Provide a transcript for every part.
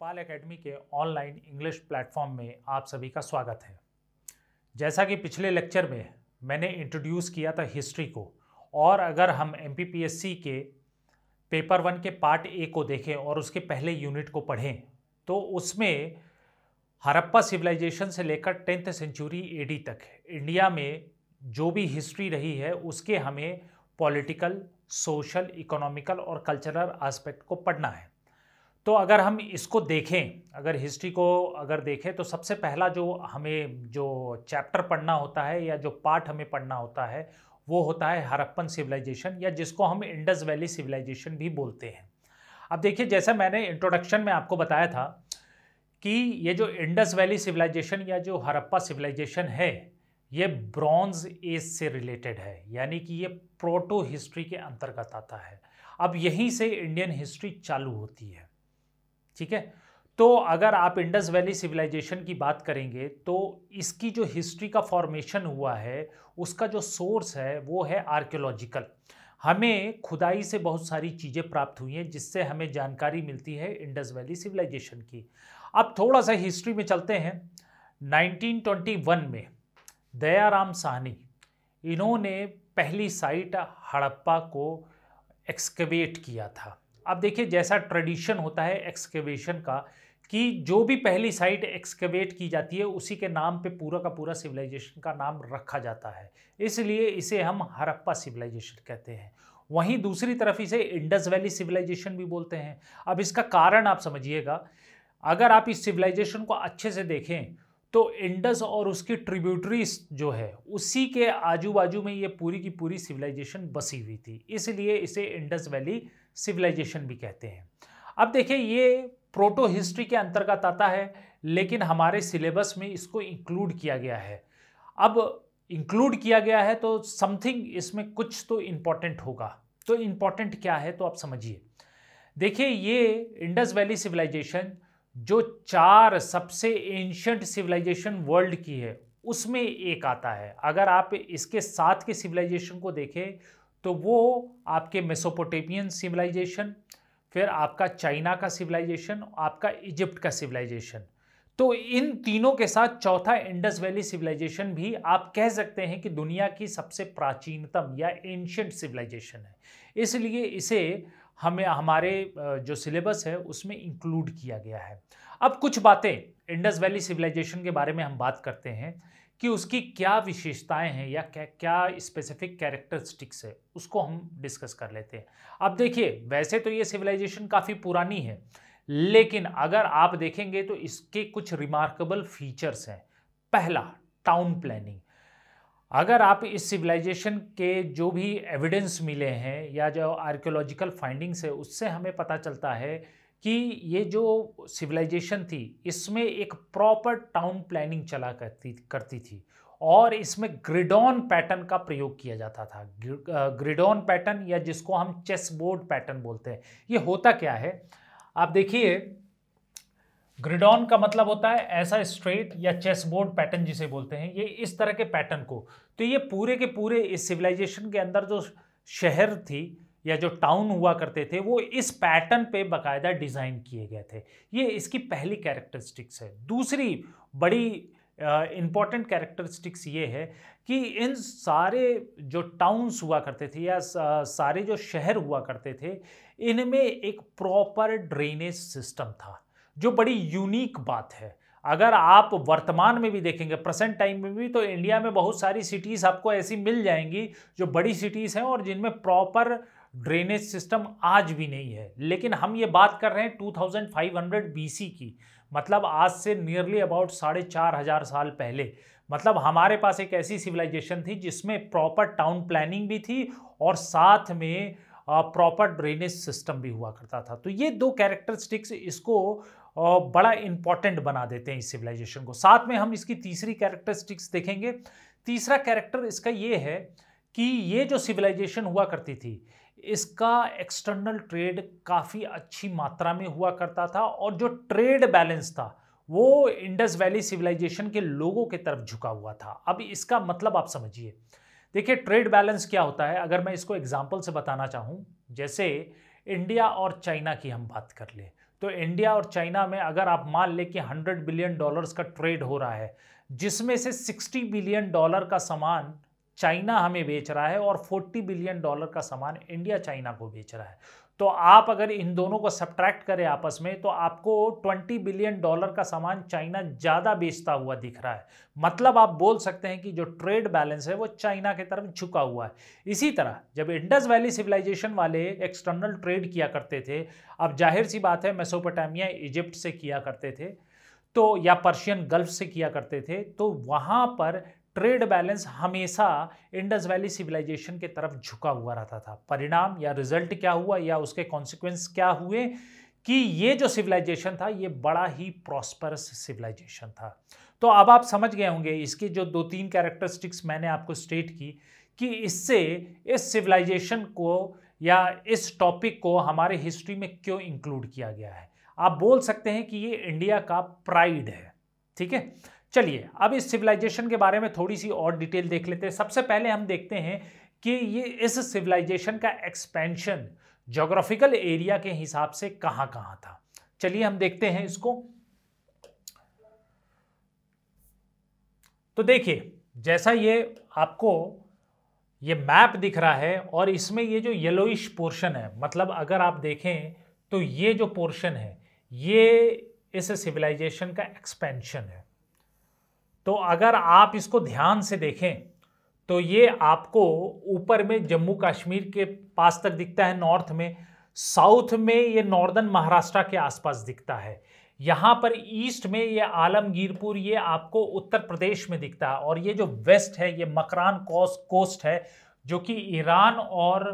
Bhopal academy के online English platform में आप सभी का स्वागत है जैसा कि पिछले लेक्चर में मैंने इंट्रोड्यूस किया था हिस्ट्री को और अगर हम एम के पेपर वन के पार्ट ए को देखें और उसके पहले यूनिट को पढ़ें तो उसमें हरप्पा सिविलाइजेशन से लेकर टेंथ सेंचुरी एडी तक इंडिया में जो भी हिस्ट्री रही है उसके हमें पॉलिटिकल सोशल इकोनॉमिकल और कल्चरल एस्पेक्ट को पढ़ना है तो अगर हम इसको देखें अगर हिस्ट्री को अगर देखें तो सबसे पहला जो हमें जो चैप्टर पढ़ना होता है या जो पार्ट हमें पढ़ना होता है वो होता है हरप्पन सिविलाइजेशन या जिसको हम इंडस वैली सिविलाइजेशन भी बोलते हैं अब देखिए जैसा मैंने इंट्रोडक्शन में आपको बताया था कि ये जो इंडस वैली सिविलाइजेशन या जो हरप्पा सिविलाइजेशन है ये ब्रॉन्ज एज से रिलेटेड है यानी कि ये प्रोटो हिस्ट्री के अंतर्गत आता है अब यहीं से इंडियन हिस्ट्री चालू होती है ठीक है तो अगर आप इंडस वैली सिविलाइजेशन की बात करेंगे तो इसकी जो हिस्ट्री का फॉर्मेशन हुआ है उसका जो सोर्स है वो है आर्कियोलॉजिकल हमें खुदाई से बहुत सारी चीज़ें प्राप्त हुई हैं जिससे हमें जानकारी मिलती है इंडस वैली सिविलाइजेशन की अब थोड़ा सा हिस्ट्री में चलते हैं 1921 में दयाराम साहनी इन्होंने पहली साइट हड़प्पा को एक्सकवेट किया था अब देखिए जैसा ट्रेडिशन होता है एक्सकेवेशन का कि जो भी पहली साइट एक्सकेवेट की जाती है उसी के नाम पे पूरा का पूरा सिविलाइजेशन का नाम रखा जाता है इसलिए इसे हम हरप्पा सिविलाइजेशन कहते हैं वहीं दूसरी तरफ इसे इंडस वैली सिविलाइजेशन भी बोलते हैं अब इसका कारण आप समझिएगा अगर आप इस सिविलाइजेशन को अच्छे से देखें तो इंडस और उसकी ट्रिब्यूटरीज जो है उसी के आजू बाजू में ये पूरी की पूरी सिविलाइजेशन बसी हुई थी इसलिए इसे इंडस वैली सिविलाइजेशन भी कहते हैं अब देखिए ये प्रोटो हिस्ट्री के अंतर्गत आता है लेकिन हमारे सिलेबस में इसको इंक्लूड किया गया है अब इंक्लूड किया गया है तो समथिंग इसमें कुछ तो इम्पॉर्टेंट होगा तो इम्पॉर्टेंट क्या है तो आप समझिए देखिए ये इंडस वैली सिविलाइजेशन जो चार सबसे एंशंट सिविलाइजेशन वर्ल्ड की है उसमें एक आता है अगर आप इसके साथ के सिविलाइजेशन को देखें तो वो आपके मेसोपोटेमियन सिविलाइजेशन फिर आपका चाइना का सिविलाइजेशन आपका इजिप्ट का सिविलाइजेशन तो इन तीनों के साथ चौथा इंडस वैली सिविलाइजेशन भी आप कह सकते हैं कि दुनिया की सबसे प्राचीनतम या एंशंट सिविलाइजेशन है इसलिए इसे हमें हमारे जो सिलेबस है उसमें इंक्लूड किया गया है अब कुछ बातें इंडस वैली सिविलाइजेशन के बारे में हम बात करते हैं कि उसकी क्या विशेषताएं हैं या क्या क्या स्पेसिफिक कैरेक्टरिस्टिक्स है उसको हम डिस्कस कर लेते हैं अब देखिए वैसे तो ये सिविलाइजेशन काफ़ी पुरानी है लेकिन अगर आप देखेंगे तो इसके कुछ रिमार्केबल फीचर्स हैं पहला टाउन प्लानिंग अगर आप इस सिविलाइजेशन के जो भी एविडेंस मिले हैं या जो आर्कियोलॉजिकल फाइंडिंग्स है उससे हमें पता चलता है कि ये जो सिविलाइजेशन थी इसमें एक प्रॉपर टाउन प्लानिंग चला करती करती थी और इसमें ग्रिडॉन पैटर्न का प्रयोग किया जाता था ग्रिडॉन पैटर्न या जिसको हम चेस बोर्ड पैटर्न बोलते हैं ये होता क्या है आप देखिए ग्रिडॉन का मतलब होता है ऐसा स्ट्रेट या चेस बोर्ड पैटर्न जिसे बोलते हैं ये इस तरह के पैटर्न को तो ये पूरे के पूरे इस सिविलाइजेशन के अंदर जो शहर थी या जो टाउन हुआ करते थे वो इस पैटर्न पे बकायदा डिज़ाइन किए गए थे ये इसकी पहली कैरेक्टरिस्टिक्स है दूसरी बड़ी इम्पॉर्टेंट uh, कैरेक्टरिस्टिक्स ये है कि इन सारे जो टाउन्स हुआ करते थे या सारे जो शहर हुआ करते थे इनमें एक प्रॉपर ड्रेनेज सिस्टम था जो बड़ी यूनिक बात है अगर आप वर्तमान में भी देखेंगे प्रेजेंट टाइम में भी तो इंडिया में बहुत सारी सिटीज़ आपको ऐसी मिल जाएंगी जो बड़ी सिटीज़ हैं और जिनमें प्रॉपर ड्रेनेज सिस्टम आज भी नहीं है लेकिन हम ये बात कर रहे हैं 2500 बीसी की मतलब आज से नियरली अबाउट साढ़े चार हज़ार साल पहले मतलब हमारे पास एक ऐसी सिविलाइजेशन थी जिसमें प्रॉपर टाउन प्लानिंग भी थी और साथ में प्रॉपर ड्रेनेज सिस्टम भी हुआ करता था तो ये दो कैरेक्टरिस्टिक्स इसको बड़ा इम्पॉर्टेंट बना देते हैं इस सिविलाइजेशन को साथ में हम इसकी तीसरी कैरेक्टरिस्टिक्स देखेंगे तीसरा कैरेक्टर इसका ये है कि ये जो सिविलाइजेशन हुआ करती थी इसका एक्सटर्नल ट्रेड काफ़ी अच्छी मात्रा में हुआ करता था और जो ट्रेड बैलेंस था वो इंडस वैली सिविलाइजेशन के लोगों के तरफ झुका हुआ था अब इसका मतलब आप समझिए देखिए ट्रेड बैलेंस क्या होता है अगर मैं इसको एग्जाम्पल से बताना चाहूँ जैसे इंडिया और चाइना की हम बात कर लें तो इंडिया और चाइना में अगर आप मान लें कि 100 बिलियन डॉलर्स का ट्रेड हो रहा है जिसमें से 60 बिलियन डॉलर का सामान चाइना हमें बेच रहा है और 40 बिलियन डॉलर का सामान इंडिया चाइना को बेच रहा है तो आप अगर इन दोनों को सब्ट्रैक्ट करें आपस में तो आपको 20 बिलियन डॉलर का सामान चाइना ज़्यादा बेचता हुआ दिख रहा है मतलब आप बोल सकते हैं कि जो ट्रेड बैलेंस है वो चाइना की तरफ झुका हुआ है इसी तरह जब इंडस वैली सिविलाइजेशन वाले एक्सटर्नल ट्रेड किया करते थे अब जाहिर सी बात है मेसोपोटामिया इजिप्ट से किया करते थे तो या पर्शियन गल्फ से किया करते थे तो वहाँ पर ट्रेड बैलेंस हमेशा इंडस वैली सिविलाइजेशन के तरफ झुका हुआ रहता था परिणाम या रिजल्ट क्या हुआ या उसके कॉन्सिक्वेंस क्या हुए कि ये जो सिविलाइजेशन था ये बड़ा ही प्रॉस्परस सिविलाइजेशन था तो अब आप समझ गए होंगे इसकी जो दो तीन कैरेक्टरिस्टिक्स मैंने आपको स्टेट की कि इससे इस सिविलाइजेशन को या इस टॉपिक को हमारे हिस्ट्री में क्यों इंक्लूड किया गया है आप बोल सकते हैं कि ये इंडिया का प्राइड है ठीक है चलिए अब इस सिविलाइजेशन के बारे में थोड़ी सी और डिटेल देख लेते हैं सबसे पहले हम देखते हैं कि ये इस सिविलाइजेशन का एक्सपेंशन जोग्राफिकल एरिया के हिसाब से कहां कहां था चलिए हम देखते हैं इसको तो देखिए जैसा ये आपको ये मैप दिख रहा है और इसमें ये जो येलोइश पोर्शन है मतलब अगर आप देखें तो ये जो पोर्शन है ये इस सिविलाइजेशन का एक्सपेंशन है तो अगर आप इसको ध्यान से देखें तो ये आपको ऊपर में जम्मू कश्मीर के पास तक दिखता है नॉर्थ में साउथ में ये नॉर्दर्न महाराष्ट्र के आसपास दिखता है यहाँ पर ईस्ट में ये आलमगीरपुर ये आपको उत्तर प्रदेश में दिखता है और ये जो वेस्ट है ये मकरान कोस कोस्ट है जो कि ईरान और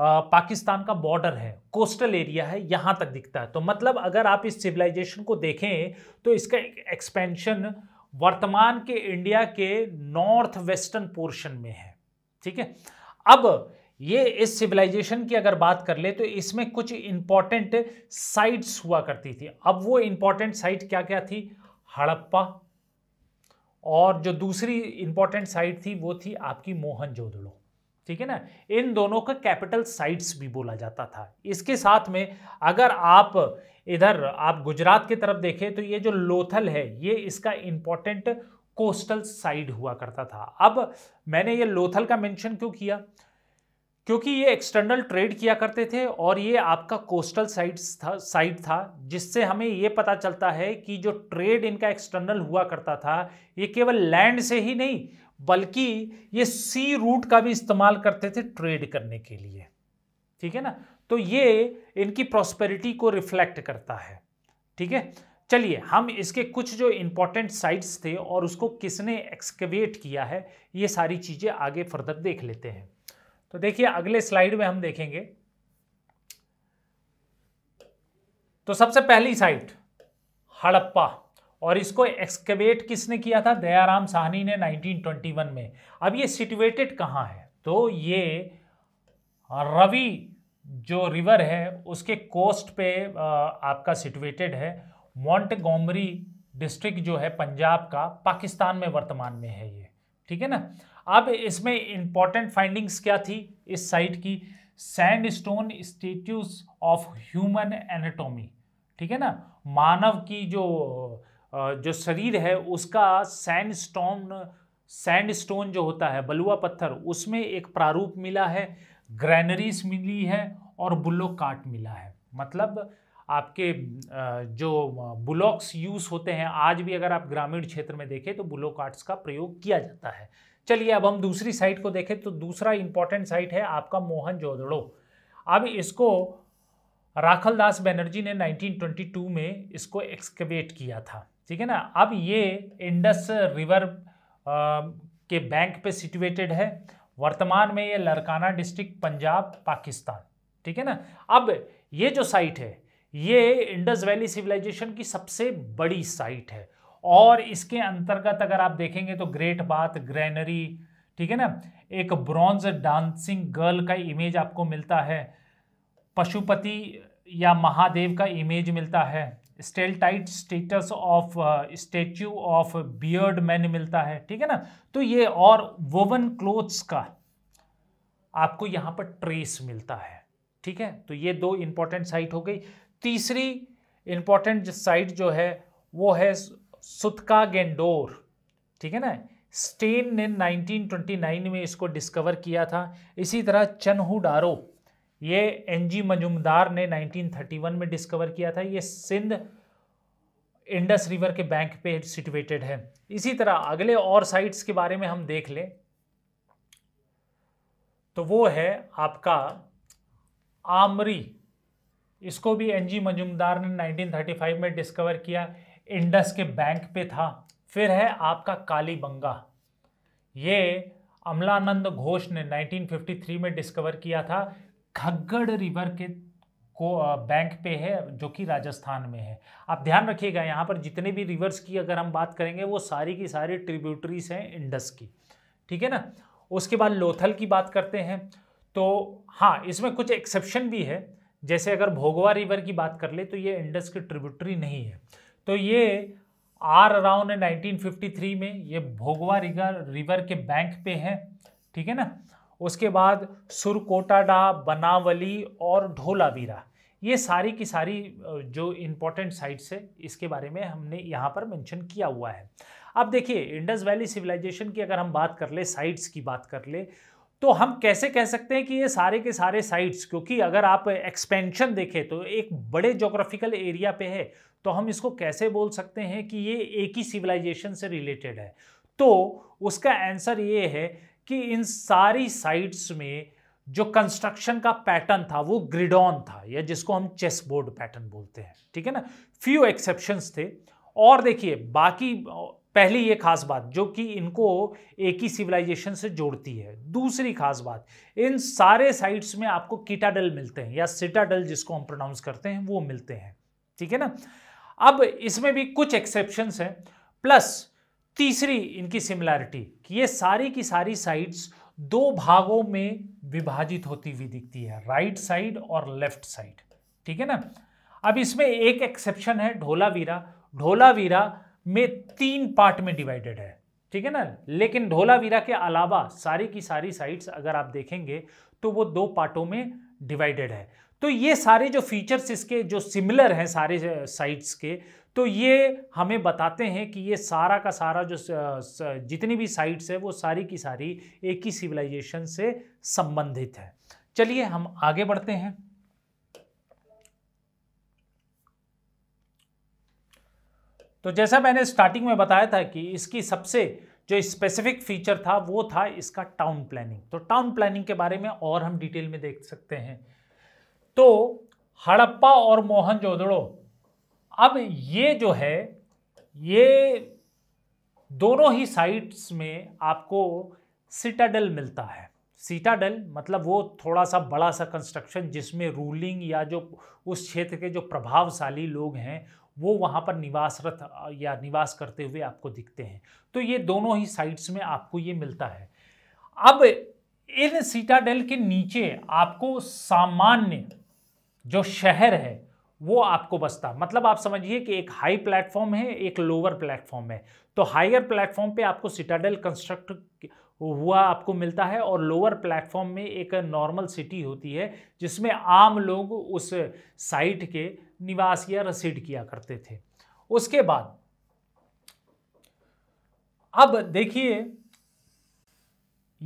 पाकिस्तान का बॉर्डर है कोस्टल एरिया है यहाँ तक दिखता है तो मतलब अगर आप इस सिविलाइजेशन को देखें तो इसका एक्सपेंशन वर्तमान के इंडिया के नॉर्थ वेस्टर्न पोर्शन में है ठीक है अब ये इस सिविलाइजेशन की अगर बात कर ले तो इसमें कुछ इंपॉर्टेंट साइट्स हुआ करती थी अब वो इंपॉर्टेंट साइट क्या क्या थी हड़प्पा और जो दूसरी इंपॉर्टेंट साइट थी वो थी आपकी मोहनजोदड़ो ठीक है ना इन दोनों का कैपिटल साइट्स भी बोला जाता था इसके साथ में अगर आप इधर आप गुजरात की तरफ देखें तो ये जो लोथल है ये इसका इंपॉर्टेंट कोस्टल साइड हुआ करता था अब मैंने ये लोथल का मेंशन क्यों किया क्योंकि ये एक्सटर्नल ट्रेड किया करते थे और ये आपका कोस्टल साइड था साइड था जिससे हमें ये पता चलता है कि जो ट्रेड इनका एक्सटर्नल हुआ करता था ये केवल लैंड से ही नहीं बल्कि ये सी रूट का भी इस्तेमाल करते थे ट्रेड करने के लिए ठीक है ना तो ये इनकी प्रॉस्पेरिटी को रिफ्लेक्ट करता है ठीक है चलिए हम इसके कुछ जो इंपॉर्टेंट साइट्स थे और उसको किसने एक्सकवेट किया है ये सारी चीज़ें आगे फर्दर देख लेते हैं तो देखिए अगले स्लाइड में हम देखेंगे तो सबसे पहली साइट हड़प्पा और इसको एक्सकेवेट किसने किया था दयाराम साहनी ने 1921 में अब ये सिचुएटेड कहाँ है तो ये रवि जो रिवर है उसके कोस्ट पे आपका सिचुएटेड है मॉन्टगोमरी डिस्ट्रिक्ट जो है पंजाब का पाकिस्तान में वर्तमान में है ये ठीक है ना अब इसमें इम्पॉर्टेंट फाइंडिंग्स क्या थी इस साइट की sandstone of human anatomy ठीक है ना मानव की जो जो शरीर है उसका सैंडस्टोन सैंडस्टोन जो होता है बलुआ पत्थर उसमें एक प्रारूप मिला है ग्रैनरीज मिली है और बुल्लो काट मिला है मतलब आपके जो बुलॉक्स यूज़ होते हैं आज भी अगर आप ग्रामीण क्षेत्र में देखें तो बुलो काट्स का प्रयोग किया जाता है चलिए अब हम दूसरी साइट को देखें तो दूसरा इंपॉर्टेंट साइट है आपका मोहन जोदड़ो अब इसको राखल दास बनर्जी ने 1922 में इसको एक्सकेवेट किया था ठीक है ना अब ये इंडस रिवर के बैंक पे सिचुएटेड है वर्तमान में ये लड़काना डिस्ट्रिक्ट पंजाब पाकिस्तान ठीक है ना अब ये जो साइट है ये इंडस वैली सिविलाइजेशन की सबसे बड़ी साइट है और इसके अंतर्गत अगर आप देखेंगे तो ग्रेट बाथ ग्रैनरी ठीक है ना एक ब्रॉन्ज डांसिंग गर्ल का इमेज आपको मिलता है पशुपति या महादेव का इमेज मिलता है steatite statues of statue of beard man मिलता है ठीक है ना तो ये और वोवन क्लोथ्स का आपको यहाँ पर ट्रेस मिलता है ठीक है तो ये दो इंपॉर्टेंट साइट हो गई तीसरी इंपॉर्टेंट साइट जो है वो है सुतका गेंडोर ठीक है ना स्टेन ने 1929 में इसको डिस्कवर किया था इसी तरह चनहू डारो ये एनजी मजुमदार ने 1931 में डिस्कवर किया था ये सिंध इंडस रिवर के बैंक पे सिचुएटेड है इसी तरह अगले और साइट्स के बारे में हम देख लें तो वो है आपका आमरी इसको भी एनजी मजुमदार ने 1935 में डिस्कवर किया इंडस के बैंक पे था फिर है आपका कालीबंगा ये अमलानंद घोष ने 1953 में डिस्कवर किया था खग्गड़ रिवर के को बैंक पे है जो कि राजस्थान में है आप ध्यान रखिएगा यहाँ पर जितने भी रिवर्स की अगर हम बात करेंगे वो सारी की सारी ट्रिब्यूटरीज हैं इंडस की ठीक है ना उसके बाद लोथल की बात करते हैं तो हाँ इसमें कुछ एक्सेप्शन भी है जैसे अगर भोगवा रिवर की बात कर ले तो ये इंडस की ट्रिब्यूटरी नहीं है तो ये आर अराउंड 1953 में ये भोगवा रिवर रिवर के बैंक पे है ठीक है ना उसके बाद सुरकोटाडा बनावली और ढोलावीरा ये सारी की सारी जो इम्पोर्टेंट साइट्स है इसके बारे में हमने यहाँ पर मेंशन किया हुआ है अब देखिए इंडस वैली सिविलाइजेशन की अगर हम बात कर ले साइट्स की बात कर ले तो हम कैसे कह सकते हैं कि ये सारे के सारे साइट्स क्योंकि अगर आप एक्सपेंशन देखें तो एक बड़े जोग्राफिकल एरिया पे है तो हम इसको कैसे बोल सकते हैं कि ये एक ही सिविलाइजेशन से रिलेटेड है तो उसका आंसर ये है कि इन सारी साइट्स में जो कंस्ट्रक्शन का पैटर्न था वो ग्रिडॉन था या जिसको हम चेस बोर्ड पैटर्न बोलते हैं ठीक है ना फ्यू एक्सेप्शन थे और देखिए बाकी पहली ये खास बात जो कि इनको एक ही सिविलाइजेशन से जोड़ती है दूसरी खास बात इन सारे साइट्स में आपको कीटाडल मिलते हैं या सिटाडल जिसको हम प्रोनाउंस करते हैं वो मिलते हैं ठीक है ना अब इसमें भी कुछ एक्सेप्शन हैं प्लस तीसरी इनकी सिमिलैरिटी कि ये सारी की सारी साइड्स दो भागों में विभाजित होती हुई दिखती है राइट साइड और लेफ्ट साइड ठीक है ना अब इसमें एक एक्सेप्शन है ढोलावीरा ढोलावीरा में तीन पार्ट में डिवाइडेड है ठीक है ना लेकिन ढोलावीरा के अलावा सारी की सारी साइड्स अगर आप देखेंगे तो वो दो पार्टों में डिवाइडेड है तो ये सारे जो फीचर्स इसके जो सिमिलर हैं सारे साइड्स के तो ये हमें बताते हैं कि ये सारा का सारा जो जितनी भी साइट्स है वो सारी की सारी एक ही सिविलाइजेशन से संबंधित है चलिए हम आगे बढ़ते हैं तो जैसा मैंने स्टार्टिंग में बताया था कि इसकी सबसे जो स्पेसिफिक फीचर था वो था इसका टाउन प्लानिंग तो टाउन प्लानिंग के बारे में और हम डिटेल में देख सकते हैं तो हड़प्पा और मोहनजोदड़ो अब ये जो है ये दोनों ही साइड्स में आपको सिटाडल मिलता है सीटाडल मतलब वो थोड़ा सा बड़ा सा कंस्ट्रक्शन जिसमें रूलिंग या जो उस क्षेत्र के जो प्रभावशाली लोग हैं वो वहाँ पर निवासरत या निवास करते हुए आपको दिखते हैं तो ये दोनों ही साइड्स में आपको ये मिलता है अब इन सीटाडल के नीचे आपको सामान्य जो शहर है वो आपको बसता मतलब आप समझिए कि एक हाई प्लेटफॉर्म है एक लोअर प्लेटफॉर्म है तो हायर प्लेटफॉर्म पे आपको सिटाडेल कंस्ट्रक्ट हुआ आपको मिलता है और लोअर प्लेटफॉर्म में एक नॉर्मल सिटी होती है जिसमें आम लोग उस साइट के निवास या रसीड किया करते थे उसके बाद अब देखिए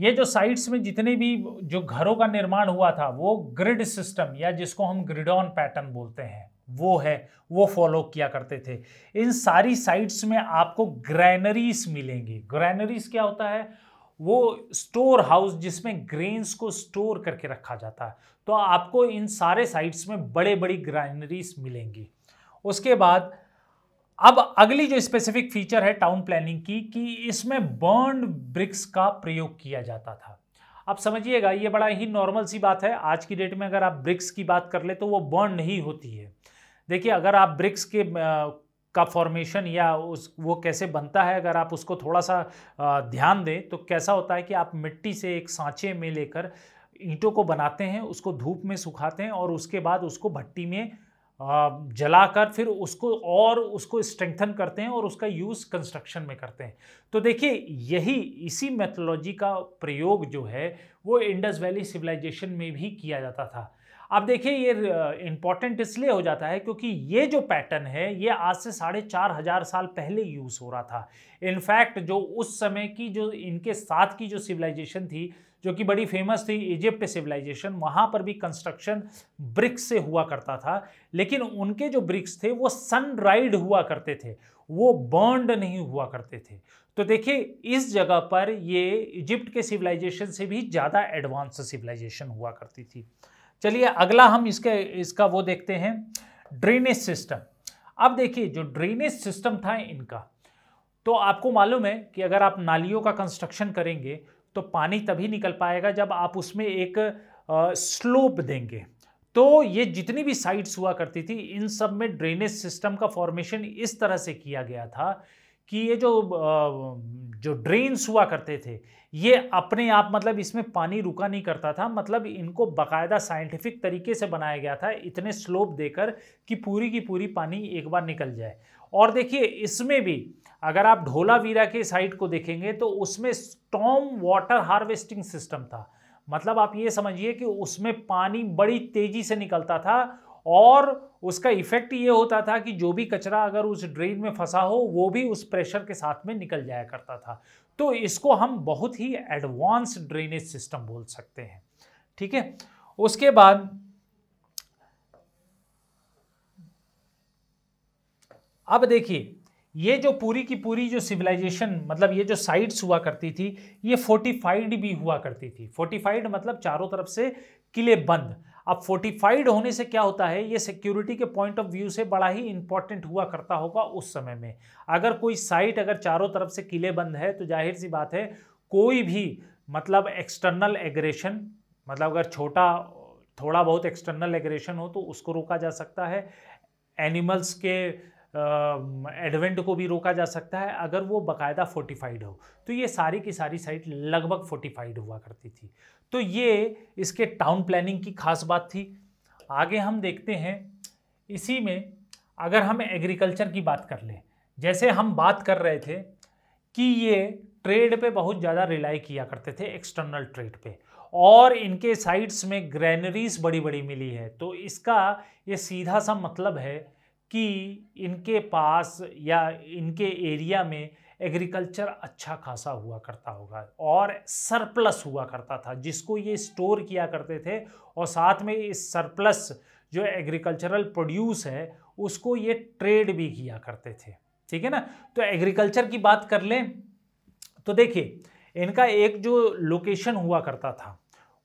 ये जो साइट्स में जितने भी जो घरों का निर्माण हुआ था वो ग्रिड सिस्टम या जिसको हम ग्रिड ऑन पैटर्न बोलते हैं वो है वो फॉलो किया करते थे इन सारी साइट्स में आपको ग्रैनरीज मिलेंगी ग्रैनरीज क्या होता है वो स्टोर हाउस जिसमें ग्रेन्स को स्टोर करके रखा जाता है तो आपको इन सारे साइट्स में बड़े बड़ी ग्रैनरीज मिलेंगी उसके बाद अब अगली जो स्पेसिफिक फीचर है टाउन प्लानिंग की कि इसमें बर्न ब्रिक्स का प्रयोग किया जाता था अब समझिएगा ये बड़ा ही नॉर्मल सी बात है आज की डेट में अगर आप ब्रिक्स की बात कर ले तो वो बर्न नहीं होती है देखिए अगर आप ब्रिक्स के का फॉर्मेशन या उस वो कैसे बनता है अगर आप उसको थोड़ा सा ध्यान दें तो कैसा होता है कि आप मिट्टी से एक सांचे में लेकर ईंटों को बनाते हैं उसको धूप में सुखाते हैं और उसके बाद उसको भट्टी में जलाकर फिर उसको और उसको स्ट्रेंथन करते हैं और उसका यूज़ कंस्ट्रक्शन में करते हैं तो देखिए यही इसी मेथोलॉजी का प्रयोग जो है वो इंडस वैली सिविलाइजेशन में भी किया जाता था अब देखिए ये इम्पॉर्टेंट इसलिए हो जाता है क्योंकि ये जो पैटर्न है ये आज से साढ़े चार हजार साल पहले यूज़ हो रहा था इनफैक्ट जो उस समय की जो इनके साथ की जो सिविलाइजेशन थी जो कि बड़ी फेमस थी इजिप्ट सिविलाइजेशन वहाँ पर भी कंस्ट्रक्शन ब्रिक्स से हुआ करता था लेकिन उनके जो ब्रिक्स थे वो सन हुआ करते थे वो बर्नड नहीं हुआ करते थे तो देखिए इस जगह पर ये इजिप्ट के सिविलाइजेशन से भी ज़्यादा एडवांस सिविलाइजेशन हुआ करती थी चलिए अगला हम इसके इसका वो देखते हैं ड्रेनेज सिस्टम अब देखिए जो ड्रेनेज सिस्टम था इनका तो आपको मालूम है कि अगर आप नालियों का कंस्ट्रक्शन करेंगे तो पानी तभी निकल पाएगा जब आप उसमें एक स्लोप देंगे तो ये जितनी भी साइट्स हुआ करती थी इन सब में ड्रेनेज सिस्टम का फॉर्मेशन इस तरह से किया गया था कि ये जो जो ड्रेन्स हुआ करते थे ये अपने आप मतलब इसमें पानी रुका नहीं करता था मतलब इनको बाकायदा साइंटिफिक तरीके से बनाया गया था इतने स्लोप देकर कि पूरी की पूरी पानी एक बार निकल जाए और देखिए इसमें भी अगर आप ढोलावीरा के साइट को देखेंगे तो उसमें स्टॉम वाटर हार्वेस्टिंग सिस्टम था मतलब आप ये समझिए कि उसमें पानी बड़ी तेजी से निकलता था और उसका इफेक्ट ये होता था कि जो भी कचरा अगर उस ड्रेन में फंसा हो वो भी उस प्रेशर के साथ में निकल जाया करता था तो इसको हम बहुत ही एडवांस ड्रेनेज सिस्टम बोल सकते हैं ठीक है उसके बाद अब देखिए ये जो पूरी की पूरी जो सिविलाइजेशन मतलब ये जो साइट्स हुआ करती थी ये फोर्टिफाइड भी हुआ करती थी फोर्टिफाइड मतलब चारों तरफ से किले बंद अब फोर्टिफाइड होने से क्या होता है ये सिक्योरिटी के पॉइंट ऑफ व्यू से बड़ा ही इंपॉर्टेंट हुआ करता होगा उस समय में अगर कोई साइट अगर चारों तरफ से किले बंद है तो जाहिर सी बात है कोई भी मतलब एक्सटर्नल एग्रेशन मतलब अगर छोटा थोड़ा बहुत एक्सटर्नल एग्रेशन हो तो उसको रोका जा सकता है एनिमल्स के एडवेंट को भी रोका जा सकता है अगर वो बाकायदा फोर्टिफाइड हो तो ये सारी की सारी साइट लगभग फोर्टिफाइड हुआ करती थी तो ये इसके टाउन प्लानिंग की खास बात थी आगे हम देखते हैं इसी में अगर हम एग्रीकल्चर की बात कर लें जैसे हम बात कर रहे थे कि ये ट्रेड पे बहुत ज़्यादा रिलाई किया करते थे एक्सटर्नल ट्रेड पे और इनके साइट्स में ग्रेनरीज बड़ी बड़ी मिली है तो इसका ये सीधा सा मतलब है कि इनके पास या इनके एरिया में एग्रीकल्चर अच्छा खासा हुआ करता होगा और सरप्लस हुआ करता था जिसको ये स्टोर किया करते थे और साथ में इस सरप्लस जो एग्रीकल्चरल प्रोड्यूस है उसको ये ट्रेड भी किया करते थे ठीक है ना तो एग्रीकल्चर की बात कर लें तो देखिए इनका एक जो लोकेशन हुआ करता था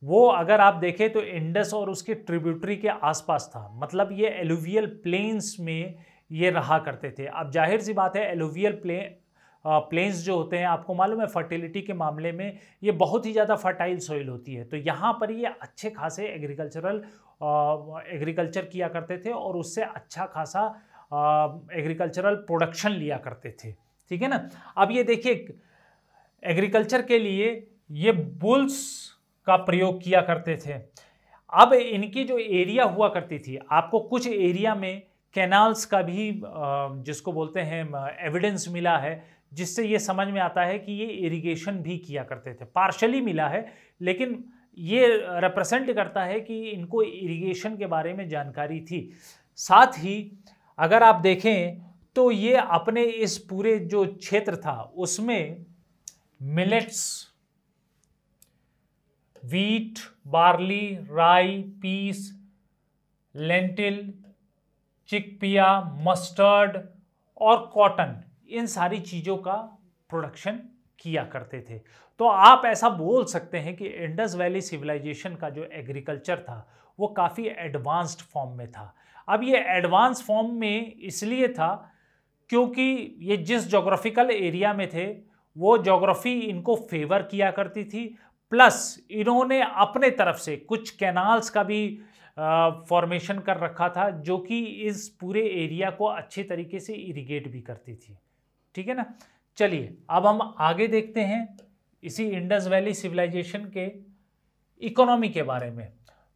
वो अगर आप देखें तो इंडस और उसके ट्रिब्यूटरी के आसपास था मतलब ये एलुवियल प्लेन्स में ये रहा करते थे अब जाहिर सी बात है एलुवियल प्ले प्लेन्स जो होते हैं आपको मालूम है फर्टिलिटी के मामले में ये बहुत ही ज़्यादा फर्टाइल सॉइल होती है तो यहाँ पर ये अच्छे खासे एग्रीकल्चरल एग्रीकल्चर किया करते थे और उससे अच्छा खासा एग्रीकल्चरल प्रोडक्शन लिया करते थे ठीक है ना अब ये देखिए एग्रीकल्चर के लिए ये बुल्स का प्रयोग किया करते थे अब इनकी जो एरिया हुआ करती थी आपको कुछ एरिया में कैनाल्स का भी जिसको बोलते हैं एविडेंस मिला है जिससे ये समझ में आता है कि ये इरिगेशन भी किया करते थे पार्शली मिला है लेकिन ये रिप्रेजेंट करता है कि इनको इरिगेशन के बारे में जानकारी थी साथ ही अगर आप देखें तो ये अपने इस पूरे जो क्षेत्र था उसमें millets wheat barley rye peas lentil chickpea mustard और कॉटन इन सारी चीज़ों का प्रोडक्शन किया करते थे तो आप ऐसा बोल सकते हैं कि इंडस वैली सिविलाइजेशन का जो एग्रीकल्चर था वो काफ़ी एडवांस्ड फॉर्म में था अब ये एडवांस फॉर्म में इसलिए था क्योंकि ये जिस जोग्राफिकल एरिया में थे वो जोग्राफी इनको फेवर किया करती थी प्लस इन्होंने अपने तरफ से कुछ कैनाल्स का भी फॉर्मेशन कर रखा था जो कि इस पूरे एरिया को अच्छे तरीके से इरिगेट भी करती थी ठीक है ना चलिए अब हम आगे देखते हैं इसी इंडस वैली सिविलाइजेशन के इकोनॉमी के बारे में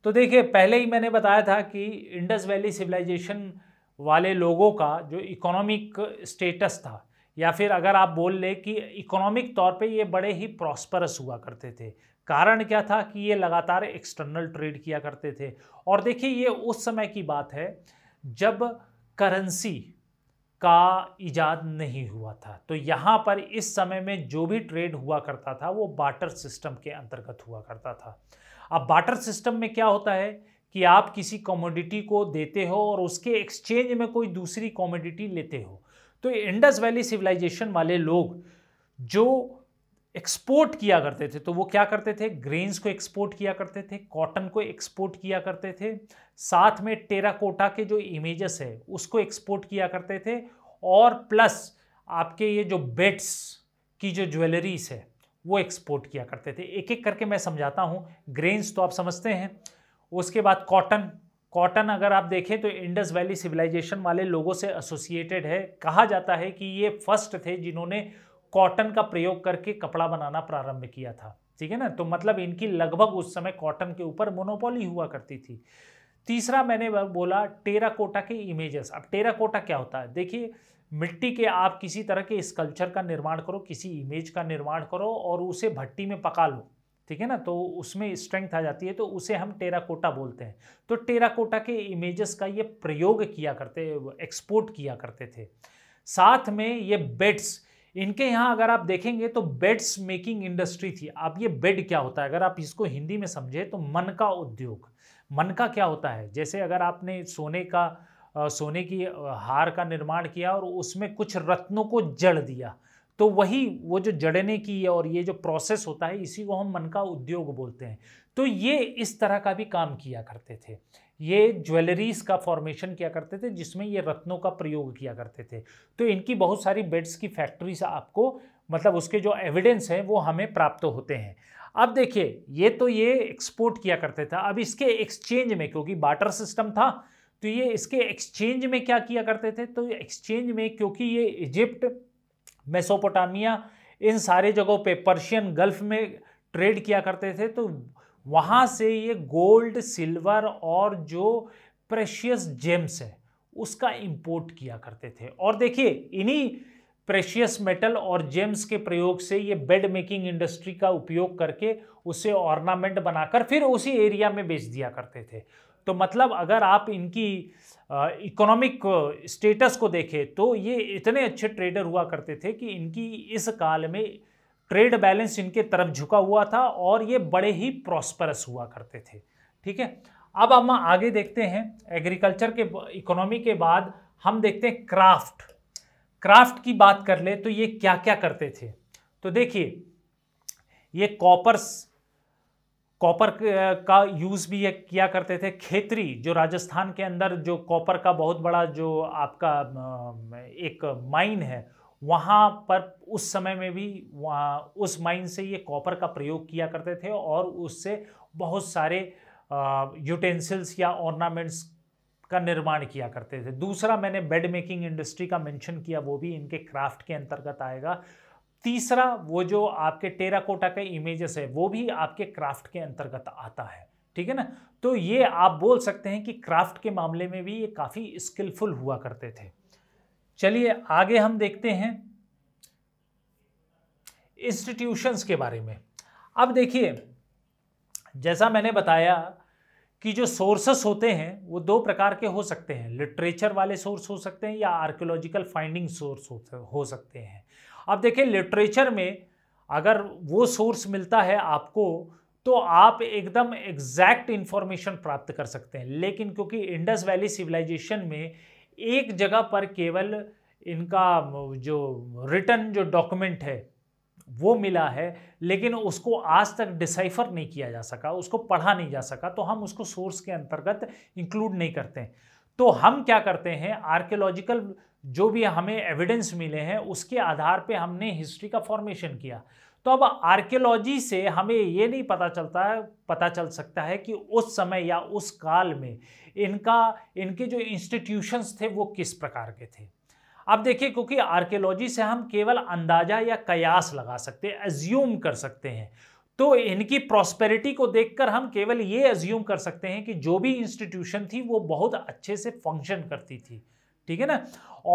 तो देखिए पहले ही मैंने बताया था कि इंडस वैली सिविलाइजेशन वाले लोगों का जो इकोनॉमिक स्टेटस था या फिर अगर आप बोल लें कि इकोनॉमिक तौर पे ये बड़े ही प्रॉस्परस हुआ करते थे कारण क्या था कि ये लगातार एक्सटर्नल ट्रेड किया करते थे और देखिए ये उस समय की बात है जब करेंसी का इजाद नहीं हुआ था तो यहाँ पर इस समय में जो भी ट्रेड हुआ करता था वो बाटर सिस्टम के अंतर्गत हुआ करता था अब बाटर सिस्टम में क्या होता है कि आप किसी कमोडिटी को देते हो और उसके एक्सचेंज में कोई दूसरी कमोडिटी लेते हो तो इंडस वैली सिविलाइजेशन वाले लोग जो एक्सपोर्ट किया करते थे तो वो क्या करते थे ग्रेन्स को एक्सपोर्ट किया करते थे कॉटन को एक्सपोर्ट किया करते थे साथ में टेराकोटा के जो इमेजेस है उसको एक्सपोर्ट किया करते थे और प्लस आपके ये जो बेड्स की जो ज्वेलरीज है वो एक्सपोर्ट किया करते थे एक एक करके मैं समझाता हूँ ग्रेन्स तो आप समझते हैं उसके बाद कॉटन कॉटन अगर आप देखें तो इंडस वैली सिविलाइजेशन वाले लोगों से एसोसिएटेड है कहा जाता है कि ये फर्स्ट थे जिन्होंने कॉटन का प्रयोग करके कपड़ा बनाना प्रारंभ किया था ठीक है ना तो मतलब इनकी लगभग उस समय कॉटन के ऊपर मोनोपोली हुआ करती थी तीसरा मैंने बोला टेराकोटा के इमेजेस अब टेराकोटा क्या होता है देखिए मिट्टी के आप किसी तरह के स्कल्पचर का निर्माण करो किसी इमेज का निर्माण करो और उसे भट्टी में पका लो ठीक है ना तो उसमें स्ट्रेंथ आ जाती है तो उसे हम टेराकोटा बोलते हैं तो टेराकोटा के इमेजेस का ये प्रयोग किया करते एक्सपोर्ट किया करते थे साथ में ये बेड्स इनके यहाँ अगर आप देखेंगे तो बेड्स मेकिंग इंडस्ट्री थी आप ये बेड क्या होता है अगर आप इसको हिंदी में समझे तो मन का उद्योग मन का क्या होता है जैसे अगर आपने सोने का सोने की हार का निर्माण किया और उसमें कुछ रत्नों को जड़ दिया तो वही वो जो जड़ने की और ये जो प्रोसेस होता है इसी को हम मन का उद्योग बोलते हैं तो ये इस तरह का भी काम किया करते थे ये ज्वेलरीज का फॉर्मेशन किया करते थे जिसमें ये रत्नों का प्रयोग किया करते थे तो इनकी बहुत सारी बेड्स की फैक्ट्रीज आपको मतलब उसके जो एविडेंस हैं वो हमें प्राप्त होते हैं अब देखिए ये तो ये एक्सपोर्ट किया करते थे अब इसके एक्सचेंज में क्योंकि बाटर सिस्टम था तो ये इसके एक्सचेंज में क्या किया करते थे तो एक्सचेंज में क्योंकि ये इजिप्ट मेसोपोटामिया इन सारे जगहों पे पर्शियन गल्फ में ट्रेड किया करते थे तो वहाँ से ये गोल्ड सिल्वर और जो प्रेशियस जेम्स है उसका इंपोर्ट किया करते थे और देखिए इन्हीं प्रेशियस मेटल और जेम्स के प्रयोग से ये बेड मेकिंग इंडस्ट्री का उपयोग करके उसे ऑर्नामेंट बनाकर फिर उसी एरिया में बेच दिया करते थे तो मतलब अगर आप इनकी इकोनॉमिक स्टेटस को देखें तो ये इतने अच्छे ट्रेडर हुआ करते थे कि इनकी इस काल में ट्रेड बैलेंस इनके तरफ झुका हुआ था और ये बड़े ही प्रॉस्परस हुआ करते थे ठीक है अब हम आगे देखते हैं एग्रीकल्चर के इकोनॉमी के बाद हम देखते हैं क्राफ्ट क्राफ्ट की बात कर ले तो ये क्या क्या करते थे तो देखिए ये कॉपर्स कॉपर का यूज़ भी ये किया करते थे खेतरी जो राजस्थान के अंदर जो कॉपर का बहुत बड़ा जो आपका एक माइन है वहाँ पर उस समय में भी वहाँ उस माइन से ये कॉपर का प्रयोग किया करते थे और उससे बहुत सारे यूटेंसिल्स या ऑर्नामेंट्स का निर्माण किया करते थे दूसरा मैंने बेड मेकिंग इंडस्ट्री का मेंशन किया वो भी इनके क्राफ्ट के अंतर्गत आएगा तीसरा वो जो आपके टेराकोटा के इमेजेस है वो भी आपके क्राफ्ट के अंतर्गत आता है ठीक है ना तो ये आप बोल सकते हैं कि क्राफ्ट के मामले में भी ये काफ़ी स्किलफुल हुआ करते थे चलिए आगे हम देखते हैं इंस्टीट्यूशंस के बारे में अब देखिए जैसा मैंने बताया कि जो सोर्सेस होते हैं वो दो प्रकार के हो सकते हैं लिटरेचर वाले सोर्स हो सकते हैं या आर्कियोलॉजिकल फाइंडिंग सोर्स हो सकते हैं अब देखिए लिटरेचर में अगर वो सोर्स मिलता है आपको तो आप एकदम एग्जैक्ट इन्फॉर्मेशन प्राप्त कर सकते हैं लेकिन क्योंकि इंडस वैली सिविलाइजेशन में एक जगह पर केवल इनका जो रिटर्न जो डॉक्यूमेंट है वो मिला है लेकिन उसको आज तक डिसाइफर नहीं किया जा सका उसको पढ़ा नहीं जा सका तो हम उसको सोर्स के अंतर्गत इंक्लूड नहीं करते हैं। तो हम क्या करते हैं आर्कियोलॉजिकल जो भी हमें एविडेंस मिले हैं उसके आधार पे हमने हिस्ट्री का फॉर्मेशन किया तो अब आर्कियोलॉजी से हमें ये नहीं पता चलता है पता चल सकता है कि उस समय या उस काल में इनका इनके जो इंस्टीट्यूशंस थे वो किस प्रकार के थे अब देखिए क्योंकि आर्कियोलॉजी से हम केवल अंदाजा या कयास लगा सकते एज्यूम कर सकते हैं तो इनकी प्रॉस्पेरिटी को देखकर हम केवल ये एज्यूम कर सकते हैं कि जो भी इंस्टीट्यूशन थी वो बहुत अच्छे से फंक्शन करती थी ठीक है ना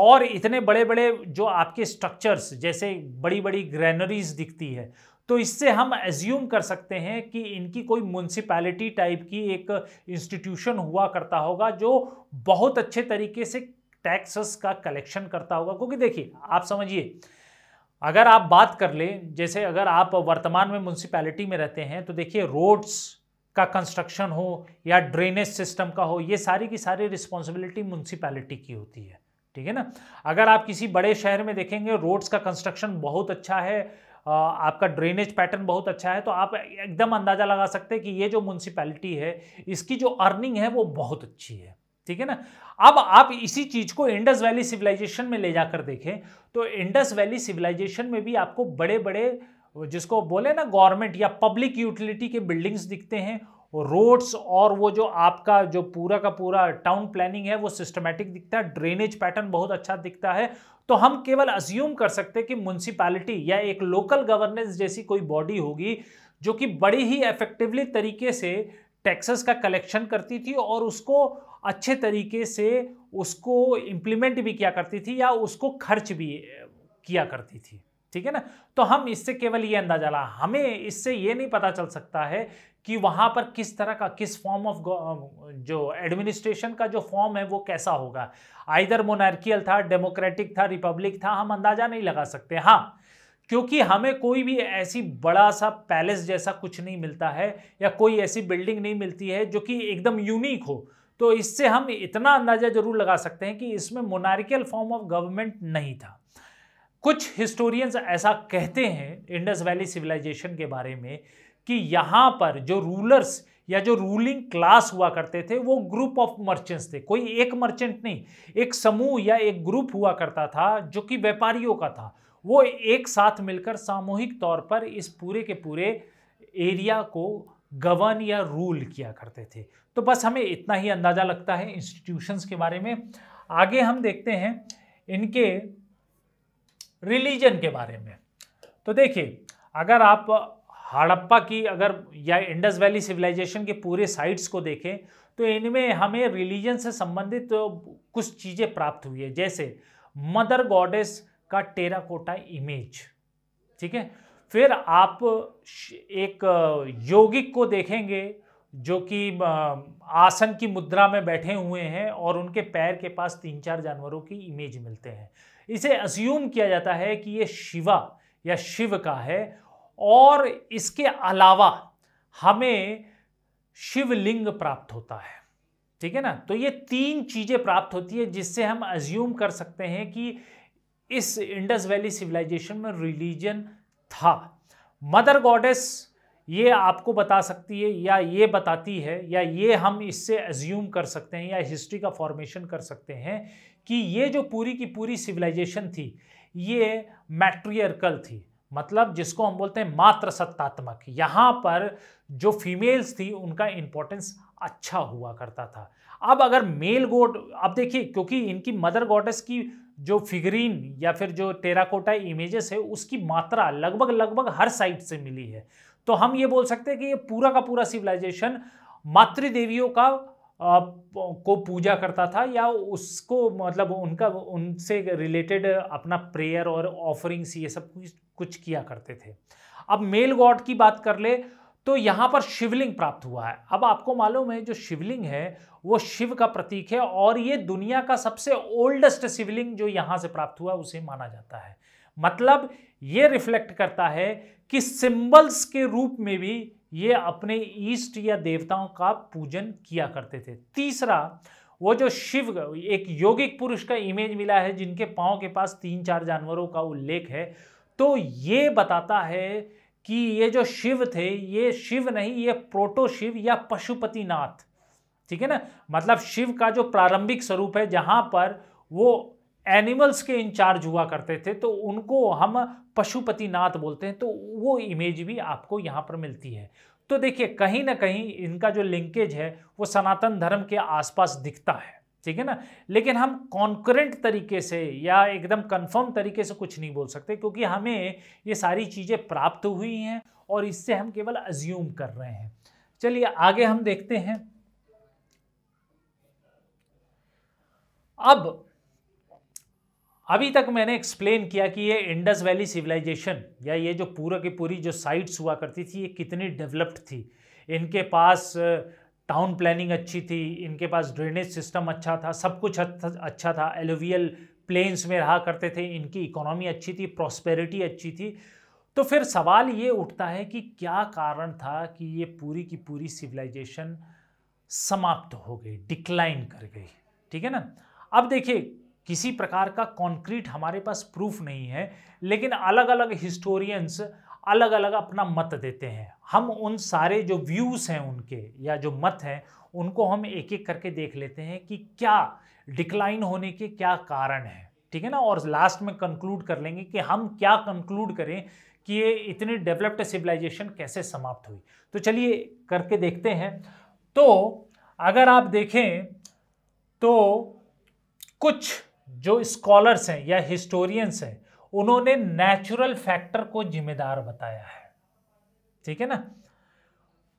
और इतने बड़े बड़े जो आपके स्ट्रक्चर्स जैसे बड़ी बड़ी ग्रेनरीज दिखती है तो इससे हम एज्यूम कर सकते हैं कि इनकी कोई म्यूनसिपैलिटी टाइप की एक इंस्टीट्यूशन हुआ करता होगा जो बहुत अच्छे तरीके से टैक्सेस का कलेक्शन करता होगा क्योंकि देखिए आप समझिए अगर आप बात कर लें जैसे अगर आप वर्तमान में म्यूनसिपैलिटी में रहते हैं तो देखिए रोड्स का कंस्ट्रक्शन हो या ड्रेनेज सिस्टम का हो ये सारी की सारी रिस्पॉन्सिबिलिटी म्यूनसिपैलिटी की होती है ठीक है ना अगर आप किसी बड़े शहर में देखेंगे रोड्स का कंस्ट्रक्शन बहुत अच्छा है आपका ड्रेनेज पैटर्न बहुत अच्छा है तो आप एकदम अंदाज़ा लगा सकते हैं कि ये जो म्यूनसिपैलिटी है इसकी जो अर्निंग है वो बहुत अच्छी है ठीक है ना अब आप इसी चीज़ को इंडस वैली सिविलाइजेशन में ले जाकर देखें तो इंडस वैली सिविलाइजेशन में भी आपको बड़े बड़े जिसको बोले ना गवर्नमेंट या पब्लिक यूटिलिटी के बिल्डिंग्स दिखते हैं रोड्स और वो जो आपका जो पूरा का पूरा टाउन प्लानिंग है वो सिस्टमेटिक दिखता है ड्रेनेज पैटर्न बहुत अच्छा दिखता है तो हम केवल अज्यूम कर सकते हैं कि म्यूनसिपैलिटी या एक लोकल गवर्नेंस जैसी कोई बॉडी होगी जो कि बड़ी ही इफेक्टिवली तरीके से टैक्सेस का कलेक्शन करती थी और उसको अच्छे तरीके से उसको इम्प्लीमेंट भी किया करती थी या उसको खर्च भी किया करती थी ठीक है ना तो हम इससे केवल ये अंदाजा ला हमें इससे ये नहीं पता चल सकता है कि वहां पर किस तरह का किस फॉर्म ऑफ um, जो एडमिनिस्ट्रेशन का जो फॉर्म है वो कैसा होगा आइधर मोनार्कियल था डेमोक्रेटिक था रिपब्लिक था हम अंदाजा नहीं लगा सकते हाँ क्योंकि हमें कोई भी ऐसी बड़ा सा पैलेस जैसा कुछ नहीं मिलता है या कोई ऐसी बिल्डिंग नहीं मिलती है जो कि एकदम यूनिक हो तो इससे हम इतना अंदाजा जरूर लगा सकते हैं कि इसमें मोनारिकल फॉर्म ऑफ गवर्नमेंट नहीं था कुछ हिस्टोरियंस ऐसा कहते हैं इंडस वैली सिविलाइजेशन के बारे में कि यहाँ पर जो रूलर्स या जो रूलिंग क्लास हुआ करते थे वो ग्रुप ऑफ मर्चेंट्स थे कोई एक मर्चेंट नहीं एक समूह या एक ग्रुप हुआ करता था जो कि व्यापारियों का था वो एक साथ मिलकर सामूहिक तौर पर इस पूरे के पूरे एरिया को गवर्न या रूल किया करते थे तो बस हमें इतना ही अंदाज़ा लगता है इंस्टीट्यूशंस के बारे में आगे हम देखते हैं इनके रिलीजन के बारे में तो देखिए अगर आप हड़प्पा की अगर या इंडस वैली सिविलाइजेशन के पूरे साइट्स को देखें तो इनमें हमें रिलीजन से संबंधित तो कुछ चीज़ें प्राप्त हुई है जैसे मदर गॉडेस का टेराकोटा इमेज ठीक है फिर आप एक योगिक को देखेंगे जो कि आसन की मुद्रा में बैठे हुए हैं और उनके पैर के पास तीन चार जानवरों की इमेज मिलते हैं इसे अज्यूम किया जाता है कि ये शिवा या शिव का है और इसके अलावा हमें शिवलिंग प्राप्त होता है ठीक है ना तो ये तीन चीज़ें प्राप्त होती है जिससे हम अज्यूम कर सकते हैं कि इस इंडस वैली सिविलाइजेशन में रिलीजन था मदर गॉडेस ये आपको बता सकती है या ये बताती है या ये हम इससे अज्यूम कर सकते हैं या हिस्ट्री का फॉर्मेशन कर सकते हैं कि ये जो पूरी की पूरी सिविलाइजेशन थी ये मैट्रियरकल थी मतलब जिसको हम बोलते हैं मात्र सत्तात्मक यहाँ पर जो फीमेल्स थी उनका इंपॉर्टेंस अच्छा हुआ करता था अब अगर मेल गोड अब देखिए क्योंकि इनकी मदर गॉडेस की जो फिगरीन या फिर जो टेराकोटा इमेजेस है उसकी मात्रा लगभग लगभग हर साइड से मिली है तो हम ये बोल सकते हैं कि ये पूरा का पूरा सिविलाइजेशन मातृदेवियों का को पूजा करता था या उसको मतलब उनका उनसे रिलेटेड अपना प्रेयर और ऑफरिंग्स ये सब कुछ किया करते थे अब मेल गॉड की बात कर ले तो यहाँ पर शिवलिंग प्राप्त हुआ है अब आपको मालूम है जो शिवलिंग है वो शिव का प्रतीक है और ये दुनिया का सबसे ओल्डेस्ट शिवलिंग जो यहाँ से प्राप्त हुआ उसे माना जाता है मतलब ये रिफ्लेक्ट करता है कि सिंबल्स के रूप में भी ये अपने ईष्ट या देवताओं का पूजन किया करते थे तीसरा वो जो शिव एक योगिक पुरुष का इमेज मिला है जिनके पाँव के पास तीन चार जानवरों का उल्लेख है तो ये बताता है कि ये जो शिव थे ये शिव नहीं ये प्रोटो शिव या पशुपतिनाथ ठीक है ना मतलब शिव का जो प्रारंभिक स्वरूप है जहाँ पर वो एनिमल्स के इंचार्ज हुआ करते थे तो उनको हम पशुपतिनाथ बोलते हैं तो वो इमेज भी आपको यहाँ पर मिलती है तो देखिए कहीं ना कहीं इनका जो लिंकेज है वो सनातन धर्म के आसपास दिखता है ठीक है ना लेकिन हम कॉन्करेंट तरीके से या एकदम कंफर्म तरीके से कुछ नहीं बोल सकते क्योंकि हमें ये सारी चीज़ें प्राप्त हुई हैं और इससे हम केवल अज्यूम कर रहे हैं चलिए आगे हम देखते हैं अब अभी तक मैंने एक्सप्लेन किया कि ये इंडस वैली सिविलाइजेशन या ये जो पूरा की पूरी जो साइट्स हुआ करती थी ये कितनी डेवलप्ड थी इनके पास टाउन uh, प्लानिंग अच्छी थी इनके पास ड्रेनेज सिस्टम अच्छा था सब कुछ अच्छा था एलोवियल प्लेन्स में रहा करते थे इनकी इकोनॉमी अच्छी थी प्रॉस्पेरिटी अच्छी थी तो फिर सवाल ये उठता है कि क्या कारण था कि ये पूरी की पूरी सिविलाइजेशन समाप्त हो गई डिक्लाइन कर गई ठीक है ना अब देखिए किसी प्रकार का कॉन्क्रीट हमारे पास प्रूफ नहीं है लेकिन अलग अलग हिस्टोरियंस अलग अलग अपना मत देते हैं हम उन सारे जो व्यूज़ हैं उनके या जो मत हैं उनको हम एक एक करके देख लेते हैं कि क्या डिक्लाइन होने के क्या कारण हैं ठीक है ना और लास्ट में कंक्लूड कर लेंगे कि हम क्या कंक्लूड करें कि ये इतनी डेवलप्ड सिविलाइजेशन कैसे समाप्त हुई तो चलिए करके देखते हैं तो अगर आप देखें तो कुछ जो स्कॉलर्स हैं या हिस्टोरियंस हैं उन्होंने नेचुरल फैक्टर को जिम्मेदार बताया है ठीक है ना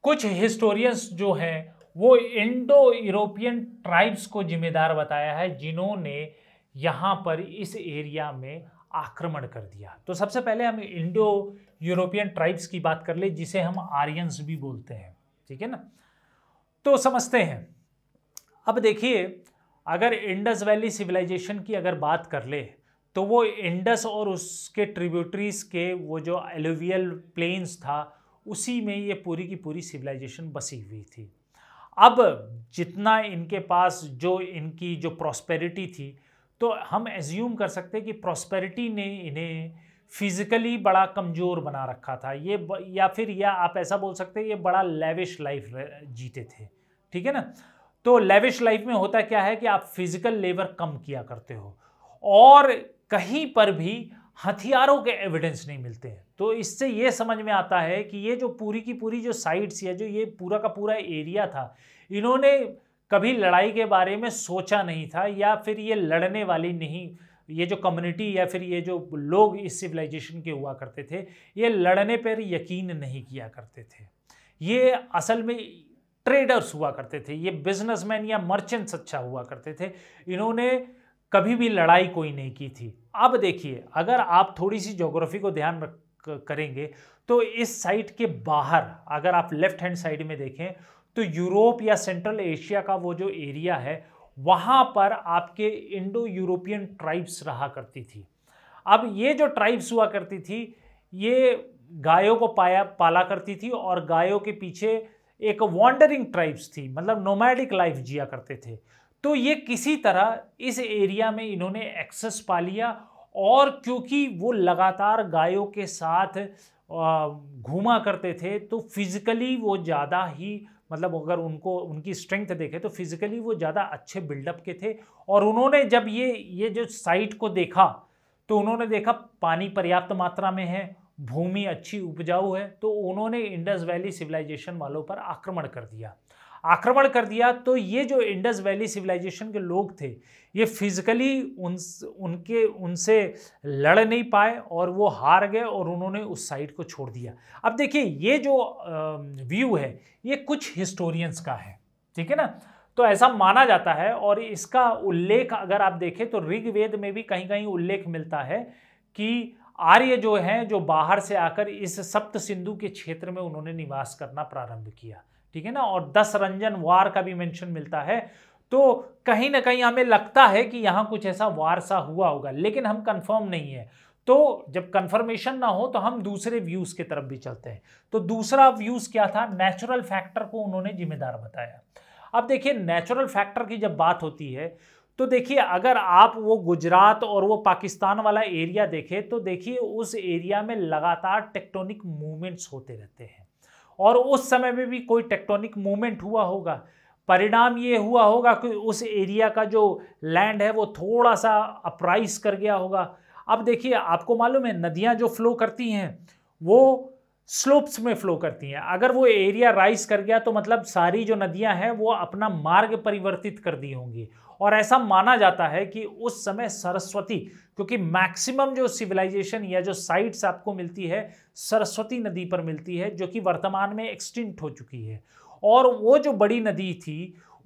कुछ हिस्टोरियंस जो हैं वो इंडो यूरोपियन ट्राइब्स को जिम्मेदार बताया है जिन्होंने यहाँ पर इस एरिया में आक्रमण कर दिया तो सबसे पहले हम इंडो यूरोपियन ट्राइब्स की बात कर ले जिसे हम आर्यंस भी बोलते हैं ठीक है ना तो समझते हैं अब देखिए अगर इंडस वैली सिविलाइजेशन की अगर बात कर ले तो वो इंडस और उसके ट्रिब्यूटरीज के वो जो एलोवियल प्लेन्स था उसी में ये पूरी की पूरी सिविलाइजेशन बसी हुई थी अब जितना इनके पास जो इनकी जो प्रॉस्पेरिटी थी तो हम एज्यूम कर सकते हैं कि प्रॉस्पेरिटी ने इन्हें फिज़िकली बड़ा कमज़ोर बना रखा था ये या फिर या आप ऐसा बोल सकते हैं ये बड़ा लेविश लाइफ जीते थे ठीक है ना तो लेविश लाइफ में होता क्या है कि आप फिजिकल लेबर कम किया करते हो और कहीं पर भी हथियारों के एविडेंस नहीं मिलते हैं तो इससे ये समझ में आता है कि ये जो पूरी की पूरी जो साइट्स या जो ये पूरा का पूरा एरिया था इन्होंने कभी लड़ाई के बारे में सोचा नहीं था या फिर ये लड़ने वाली नहीं ये जो कम्युनिटी या फिर ये जो लोग इस सिविलाइजेशन के हुआ करते थे ये लड़ने पर यकीन नहीं किया करते थे ये असल में ट्रेडर्स हुआ करते थे ये बिजनेसमैन या मर्चेंट्स अच्छा हुआ करते थे इन्होंने कभी भी लड़ाई कोई नहीं की थी अब देखिए अगर आप थोड़ी सी जोग्राफी को ध्यान रख करेंगे तो इस साइट के बाहर अगर आप लेफ्ट हैंड साइड में देखें तो यूरोप या सेंट्रल एशिया का वो जो एरिया है वहाँ पर आपके इंडो यूरोपियन ट्राइब्स रहा करती थी अब ये जो ट्राइब्स हुआ करती थी ये गायों को पाया पाला करती थी और गायों के पीछे एक वॉन्डरिंग ट्राइब्स थी मतलब नोमैडिक लाइफ जिया करते थे तो ये किसी तरह इस एरिया में इन्होंने एक्सेस पा लिया और क्योंकि वो लगातार गायों के साथ घूमा करते थे तो फिज़िकली वो ज़्यादा ही मतलब अगर उनको उनकी स्ट्रेंथ देखे तो फिज़िकली वो ज़्यादा अच्छे बिल्डअप के थे और उन्होंने जब ये ये जो साइट को देखा तो उन्होंने देखा पानी पर्याप्त मात्रा में है भूमि अच्छी उपजाऊ है तो उन्होंने इंडस वैली सिविलाइजेशन वालों पर आक्रमण कर दिया आक्रमण कर दिया तो ये जो इंडस वैली सिविलाइजेशन के लोग थे ये फिजिकली उन उनके उनसे लड़ नहीं पाए और वो हार गए और उन्होंने उस साइड को छोड़ दिया अब देखिए ये जो व्यू है ये कुछ हिस्टोरियंस का है ठीक है ना तो ऐसा माना जाता है और इसका उल्लेख अगर आप देखें तो ऋग्वेद में भी कहीं कहीं उल्लेख मिलता है कि आर्य जो हैं जो बाहर से आकर इस सप्त सिंधु के क्षेत्र में उन्होंने निवास करना प्रारंभ किया ठीक है ना और दस रंजन वार का भी मेंशन मिलता है तो कहीं ना कहीं हमें लगता है कि यहाँ कुछ ऐसा वारसा हुआ होगा लेकिन हम कंफर्म नहीं है तो जब कंफर्मेशन ना हो तो हम दूसरे व्यूज की तरफ भी चलते हैं तो दूसरा व्यूज क्या था नेचुरल फैक्टर को उन्होंने जिम्मेदार बताया अब देखिए नेचुरल फैक्टर की जब बात होती है तो देखिए अगर आप वो गुजरात और वो पाकिस्तान वाला एरिया देखें तो देखिए उस एरिया में लगातार टेक्टोनिक मूवमेंट्स होते रहते हैं और उस समय में भी कोई टेक्टोनिक मूवमेंट हुआ होगा परिणाम ये हुआ होगा कि उस एरिया का जो लैंड है वो थोड़ा सा अपराइज़ कर गया होगा अब देखिए आपको मालूम है नदियाँ जो फ्लो करती हैं वो स्लोप्स में फ्लो करती हैं अगर वो एरिया राइज कर गया तो मतलब सारी जो नदियां हैं वो अपना मार्ग परिवर्तित कर दी होंगी और ऐसा माना जाता है कि उस समय सरस्वती क्योंकि मैक्सिमम जो सिविलाइजेशन या जो साइट्स आपको मिलती है सरस्वती नदी पर मिलती है जो कि वर्तमान में एक्सटिंक्ट हो चुकी है और वो जो बड़ी नदी थी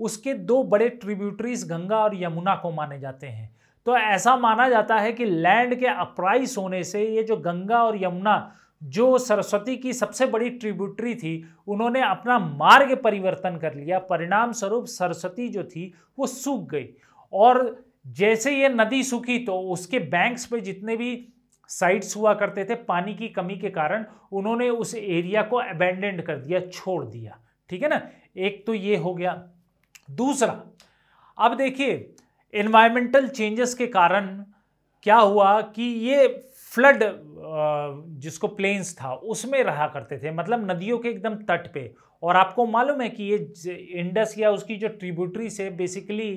उसके दो बड़े ट्रिब्यूटरीज गंगा और यमुना को माने जाते हैं तो ऐसा माना जाता है कि लैंड के अपराइस होने से ये जो गंगा और यमुना जो सरस्वती की सबसे बड़ी ट्रिब्यूटरी थी उन्होंने अपना मार्ग परिवर्तन कर लिया परिणाम स्वरूप सरस्वती जो थी वो सूख गई और जैसे ये नदी सूखी तो उसके बैंक्स पे जितने भी साइट्स हुआ करते थे पानी की कमी के कारण उन्होंने उस एरिया को अबेंडेंड कर दिया छोड़ दिया ठीक है ना एक तो ये हो गया दूसरा अब देखिए इन्वायरमेंटल चेंजेस के कारण क्या हुआ कि ये फ्लड जिसको प्लेन्स था उसमें रहा करते थे मतलब नदियों के एकदम तट पे और आपको मालूम है कि ये इंडस या उसकी जो ट्रिब्यूटरी से बेसिकली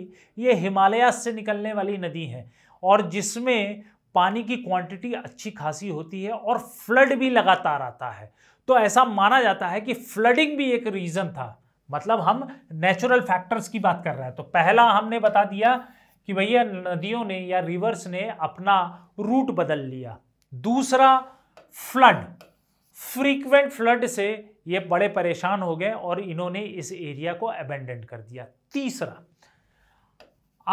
ये हिमालयास से निकलने वाली नदी है और जिसमें पानी की क्वांटिटी अच्छी खासी होती है और फ्लड भी लगातार आता है तो ऐसा माना जाता है कि फ्लडिंग भी एक रीज़न था मतलब हम नेचुरल फैक्टर्स की बात कर रहे हैं तो पहला हमने बता दिया कि भैया नदियों ने या रिवर्स ने अपना रूट बदल लिया दूसरा फ्लड फ्रीक्वेंट फ्लड से ये बड़े परेशान हो गए और इन्होंने इस एरिया को अबेंडेंट कर दिया तीसरा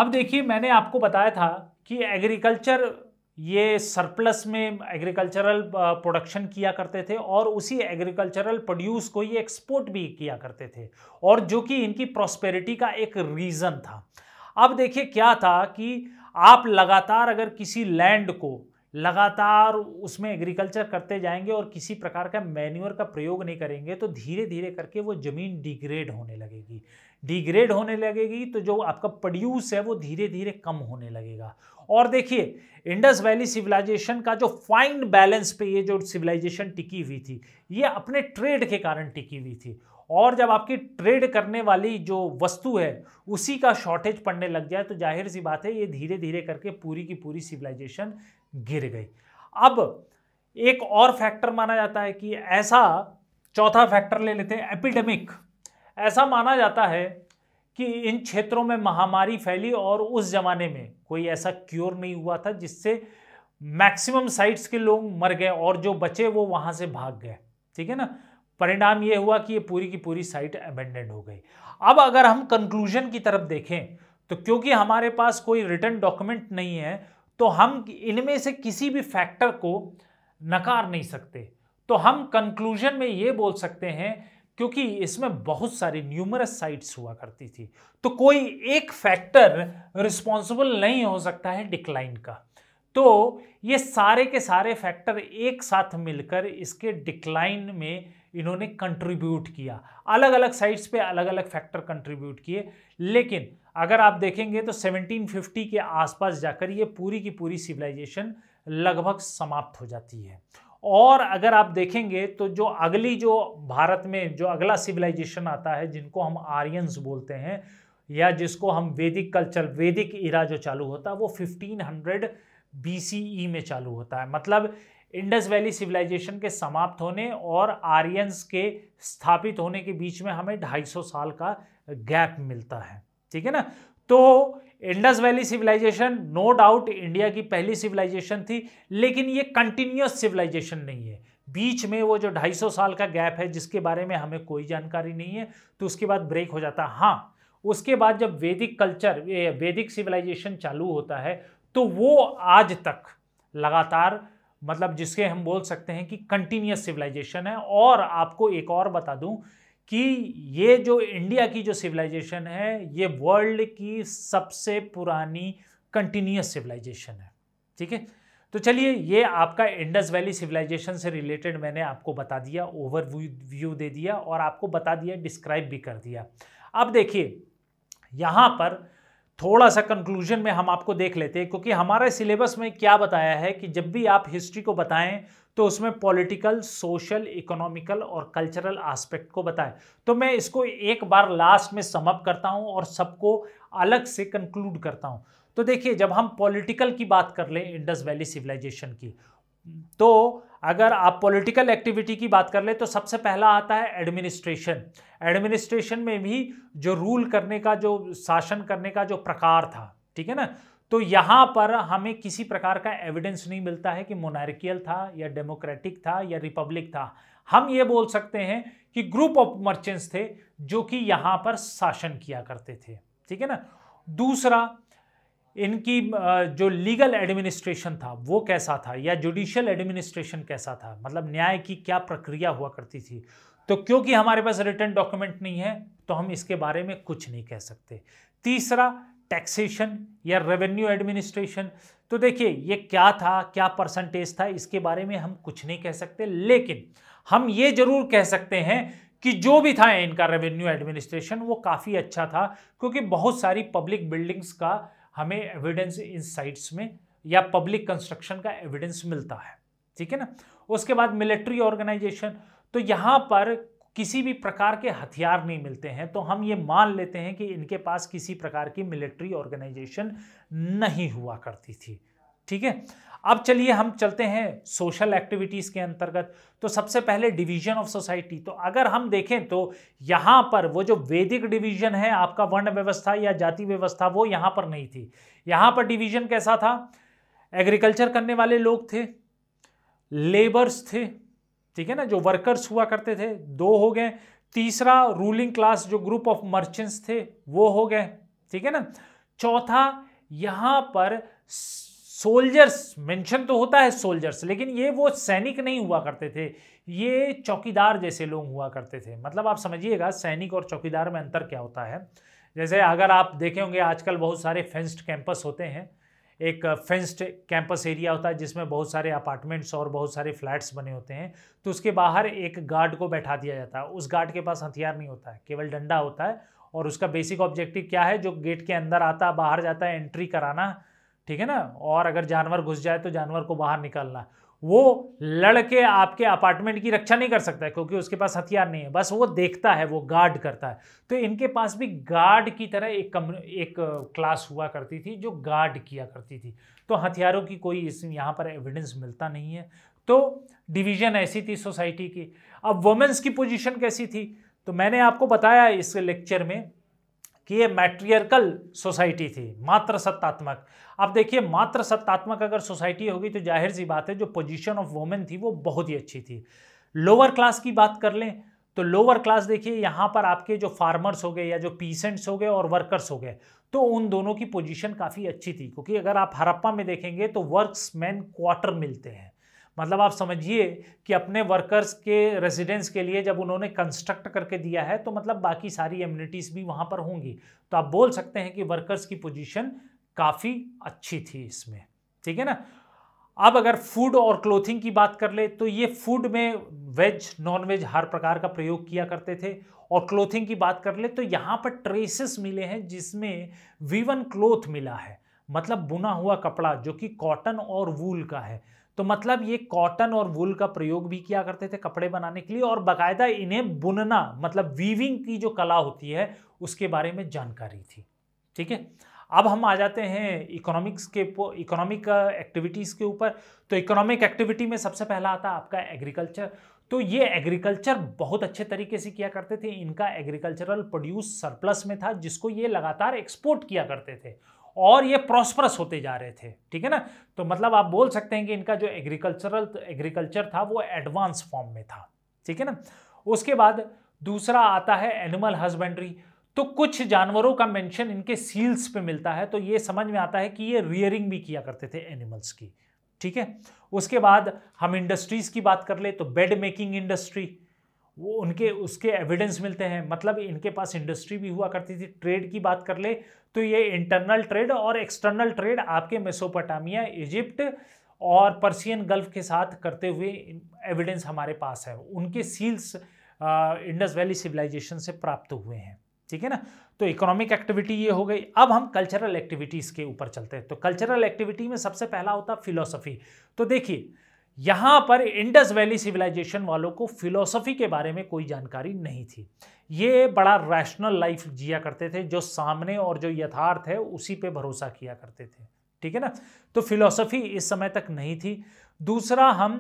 अब देखिए मैंने आपको बताया था कि एग्रीकल्चर ये सरप्लस में एग्रीकल्चरल प्रोडक्शन किया करते थे और उसी एग्रीकल्चरल प्रोड्यूस को ये एक्सपोर्ट भी किया करते थे और जो कि इनकी प्रॉस्पेरिटी का एक रीज़न था अब देखिए क्या था कि आप लगातार अगर किसी लैंड को लगातार उसमें एग्रीकल्चर करते जाएंगे और किसी प्रकार का मैन्यूर का प्रयोग नहीं करेंगे तो धीरे धीरे करके वो ज़मीन डिग्रेड होने लगेगी डिग्रेड होने लगेगी तो जो आपका प्रोड्यूस है वो धीरे धीरे कम होने लगेगा और देखिए इंडस वैली सिविलाइजेशन का जो फाइन बैलेंस पे ये जो सिविलाइजेशन टिकी हुई थी ये अपने ट्रेड के कारण टिकी हुई थी और जब आपकी ट्रेड करने वाली जो वस्तु है उसी का शॉर्टेज पड़ने लग जाए तो जाहिर सी बात है ये धीरे धीरे करके पूरी की पूरी सिविलाइजेशन गिर गई अब एक और फैक्टर माना जाता है कि ऐसा चौथा फैक्टर ले लेते हैं एपिडेमिक ऐसा माना जाता है कि इन क्षेत्रों में महामारी फैली और उस ज़माने में कोई ऐसा क्योर नहीं हुआ था जिससे मैक्सिमम साइट्स के लोग मर गए और जो बचे वो वहाँ से भाग गए ठीक है ना परिणाम ये हुआ कि ये पूरी की पूरी साइट अबेंडेंड हो गई अब अगर हम कंक्लूजन की तरफ देखें तो क्योंकि हमारे पास कोई रिटर्न डॉक्यूमेंट नहीं है तो हम इनमें से किसी भी फैक्टर को नकार नहीं सकते तो हम कंक्लूजन में ये बोल सकते हैं क्योंकि इसमें बहुत सारी न्यूमरस साइट्स हुआ करती थी तो कोई एक फैक्टर रिस्पॉन्सिबल नहीं हो सकता है डिक्लाइन का तो ये सारे के सारे फैक्टर एक साथ मिलकर इसके डिक्लाइन में इन्होंने कंट्रीब्यूट किया अलग अलग साइट्स पे अलग अलग फैक्टर कंट्रीब्यूट किए लेकिन अगर आप देखेंगे तो 1750 के आसपास जाकर ये पूरी की पूरी सिविलाइजेशन लगभग समाप्त हो जाती है और अगर आप देखेंगे तो जो अगली जो भारत में जो अगला सिविलाइजेशन आता है जिनको हम आर्यंस बोलते हैं या जिसको हम वैदिक कल्चर वैदिक इरा जो चालू होता है वो 1500 बीसीई e में चालू होता है मतलब इंडस वैली सिविलाइजेशन के समाप्त होने और आर्यंस के स्थापित होने के बीच में हमें 250 साल का गैप मिलता है ठीक है ना तो Indus valley civilization no doubt India की पहली सिविलाइजेशन थी लेकिन ये कंटिन्यूस सिविलाइजेशन नहीं है बीच में वो जो 250 साल का गैप है जिसके बारे में हमें कोई जानकारी नहीं है तो उसके बाद ब्रेक हो जाता हाँ उसके बाद जब वैदिक कल्चर वैदिक सिविलाइजेशन चालू होता है तो वो आज तक लगातार मतलब जिसके हम बोल सकते हैं कि कंटिन्यूस सिविलाइजेशन है और आपको एक और बता दूं कि ये जो इंडिया की जो सिविलाइजेशन है ये वर्ल्ड की सबसे पुरानी कंटिन्यूस सिविलाइजेशन है ठीक है तो चलिए ये आपका इंडस वैली सिविलाइजेशन से रिलेटेड मैंने आपको बता दिया ओवर व्यू दे दिया और आपको बता दिया डिस्क्राइब भी कर दिया अब देखिए यहाँ पर थोड़ा सा कंक्लूजन में हम आपको देख लेते हैं क्योंकि हमारे सिलेबस में क्या बताया है कि जब भी आप हिस्ट्री को बताएं तो उसमें पॉलिटिकल सोशल इकोनॉमिकल और कल्चरल एस्पेक्ट को बताएं तो मैं इसको एक बार लास्ट में समअप करता हूं और सबको अलग से कंक्लूड करता हूं तो देखिए जब हम पॉलिटिकल की बात कर लें इंडस वैली सिविलाइजेशन की तो अगर आप पॉलिटिकल एक्टिविटी की बात कर ले तो सबसे पहला आता है एडमिनिस्ट्रेशन एडमिनिस्ट्रेशन में भी जो रूल करने का जो शासन करने का जो प्रकार था ठीक है ना तो यहाँ पर हमें किसी प्रकार का एविडेंस नहीं मिलता है कि मोनार्कियल था या डेमोक्रेटिक था या रिपब्लिक था हम ये बोल सकते हैं कि ग्रुप ऑफ मर्चेंट्स थे जो कि यहाँ पर शासन किया करते थे ठीक है ना दूसरा इनकी जो लीगल एडमिनिस्ट्रेशन था वो कैसा था या जुडिशियल एडमिनिस्ट्रेशन कैसा था मतलब न्याय की क्या प्रक्रिया हुआ करती थी तो क्योंकि हमारे पास रिटर्न डॉक्यूमेंट नहीं है तो हम इसके बारे में कुछ नहीं कह सकते तीसरा टैक्सेशन या रेवेन्यू एडमिनिस्ट्रेशन तो देखिए ये क्या था क्या परसेंटेज था इसके बारे में हम कुछ नहीं कह सकते लेकिन हम ये जरूर कह सकते हैं कि जो भी था इनका रेवेन्यू एडमिनिस्ट्रेशन वो काफ़ी अच्छा था क्योंकि बहुत सारी पब्लिक बिल्डिंग्स का हमें एविडेंस इन साइट्स में या पब्लिक कंस्ट्रक्शन का एविडेंस मिलता है ठीक है ना उसके बाद मिलिट्री ऑर्गेनाइजेशन तो यहाँ पर किसी भी प्रकार के हथियार नहीं मिलते हैं तो हम ये मान लेते हैं कि इनके पास किसी प्रकार की मिलिट्री ऑर्गेनाइजेशन नहीं हुआ करती थी ठीक है अब चलिए हम चलते हैं सोशल एक्टिविटीज़ के अंतर्गत तो सबसे पहले डिवीजन ऑफ सोसाइटी तो अगर हम देखें तो यहाँ पर वो जो वैदिक डिवीजन है आपका वर्ण व्यवस्था या जाति व्यवस्था वो यहाँ पर नहीं थी यहाँ पर डिवीजन कैसा था एग्रीकल्चर करने वाले लोग थे लेबर्स थे ठीक है ना जो वर्कर्स हुआ करते थे दो हो गए तीसरा रूलिंग क्लास जो ग्रुप ऑफ मर्चेंट्स थे वो हो गए ठीक है ना चौथा यहाँ पर सोल्जर्स मेंशन तो होता है सोल्जर्स लेकिन ये वो सैनिक नहीं हुआ करते थे ये चौकीदार जैसे लोग हुआ करते थे मतलब आप समझिएगा सैनिक और चौकीदार में अंतर क्या होता है जैसे अगर आप देखें होंगे आजकल बहुत सारे फेंस्ड कैंपस होते हैं एक फेंस्ड कैंपस एरिया होता है जिसमें बहुत सारे अपार्टमेंट्स और बहुत सारे फ्लैट्स बने होते हैं तो उसके बाहर एक गार्ड को बैठा दिया जाता है उस गार्ड के पास हथियार नहीं होता है केवल डंडा होता है और उसका बेसिक ऑब्जेक्टिव क्या है जो गेट के अंदर आता बाहर जाता है एंट्री कराना ठीक है ना और अगर जानवर घुस जाए तो जानवर को बाहर निकालना वो लड़के आपके अपार्टमेंट की रक्षा नहीं कर सकता है क्योंकि उसके पास हथियार नहीं है बस वो देखता है वो गार्ड करता है तो इनके पास भी गार्ड की तरह एक कम एक क्लास हुआ करती थी जो गार्ड किया करती थी तो हथियारों की कोई इस यहाँ पर एविडेंस मिलता नहीं है तो डिवीजन ऐसी थी सोसाइटी की अब वुमेंस की पोजीशन कैसी थी तो मैंने आपको बताया इस लेक्चर में कि ये मैट्रियरकल सोसाइटी थी मात्र सत्तात्मक अब देखिए मात्र सत्तात्मक अगर सोसाइटी होगी तो जाहिर सी बात है जो पोजीशन ऑफ वोमेन थी वो बहुत ही अच्छी थी लोअर क्लास की बात कर लें तो लोअर क्लास देखिए यहाँ पर आपके जो फार्मर्स हो गए या जो पीसेंट्स हो गए और वर्कर्स हो गए तो उन दोनों की पोजीशन काफ़ी अच्छी थी क्योंकि अगर आप हरप्पा में देखेंगे तो वर्क्समैन क्वार्टर मिलते हैं मतलब आप समझिए कि अपने वर्कर्स के रेजिडेंस के लिए जब उन्होंने कंस्ट्रक्ट करके दिया है तो मतलब बाकी सारी एम्यूनिटीज़ भी वहां पर होंगी तो आप बोल सकते हैं कि वर्कर्स की पोजीशन काफ़ी अच्छी थी इसमें ठीक है ना अब अगर फूड और क्लोथिंग की बात कर ले तो ये फूड में वेज नॉन वेज हर प्रकार का प्रयोग किया करते थे और क्लोथिंग की बात कर ले तो यहाँ पर ट्रेसेस मिले हैं जिसमें वीवन क्लोथ मिला है मतलब बुना हुआ कपड़ा जो कि कॉटन और वूल का है तो मतलब ये कॉटन और वुल का प्रयोग भी किया करते थे कपड़े बनाने के लिए और बाकायदा इन्हें बुनना मतलब वीविंग की जो कला होती है उसके बारे में जानकारी थी ठीक है अब हम आ जाते हैं इकोनॉमिक्स के इकोनॉमिक एक्टिविटीज़ के ऊपर तो इकोनॉमिक एक्टिविटी में सबसे पहला आता आपका एग्रीकल्चर तो ये एग्रीकल्चर बहुत अच्छे तरीके से किया करते थे इनका एग्रीकल्चरल प्रोड्यूस सरप्लस में था जिसको ये लगातार एक्सपोर्ट किया करते थे और ये प्रॉस्परस होते जा रहे थे ठीक है ना तो मतलब आप बोल सकते हैं कि इनका जो एग्रीकल्चरल एग्रीकल्चर था वो एडवांस फॉर्म में था ठीक है ना उसके बाद दूसरा आता है एनिमल हस्बेंड्री तो कुछ जानवरों का मेंशन इनके सील्स पे मिलता है तो ये समझ में आता है कि ये रियरिंग भी किया करते थे एनिमल्स की ठीक है उसके बाद हम इंडस्ट्रीज़ की बात कर ले तो बेड मेकिंग इंडस्ट्री वो उनके उसके एविडेंस मिलते हैं मतलब इनके पास इंडस्ट्री भी हुआ करती थी ट्रेड की बात कर ले तो ये इंटरनल ट्रेड और एक्सटर्नल ट्रेड आपके मेसोपोटामिया इजिप्ट और पर्सियन गल्फ के साथ करते हुए एविडेंस हमारे पास है उनके सील्स इंडस वैली सिविलाइजेशन से प्राप्त हुए हैं ठीक है ना तो इकोनॉमिक एक्टिविटी ये हो गई अब हम कल्चरल एक्टिविटीज़ के ऊपर चलते हैं तो कल्चरल एक्टिविटी में सबसे पहला होता फिलोसफी तो देखिए यहां पर इंडस वैली सिविलाइजेशन वालों को फिलोसफी के बारे में कोई जानकारी नहीं थी ये बड़ा रैशनल लाइफ जिया करते थे जो सामने और जो यथार्थ है उसी पे भरोसा किया करते थे ठीक है ना तो फिलोसफी इस समय तक नहीं थी दूसरा हम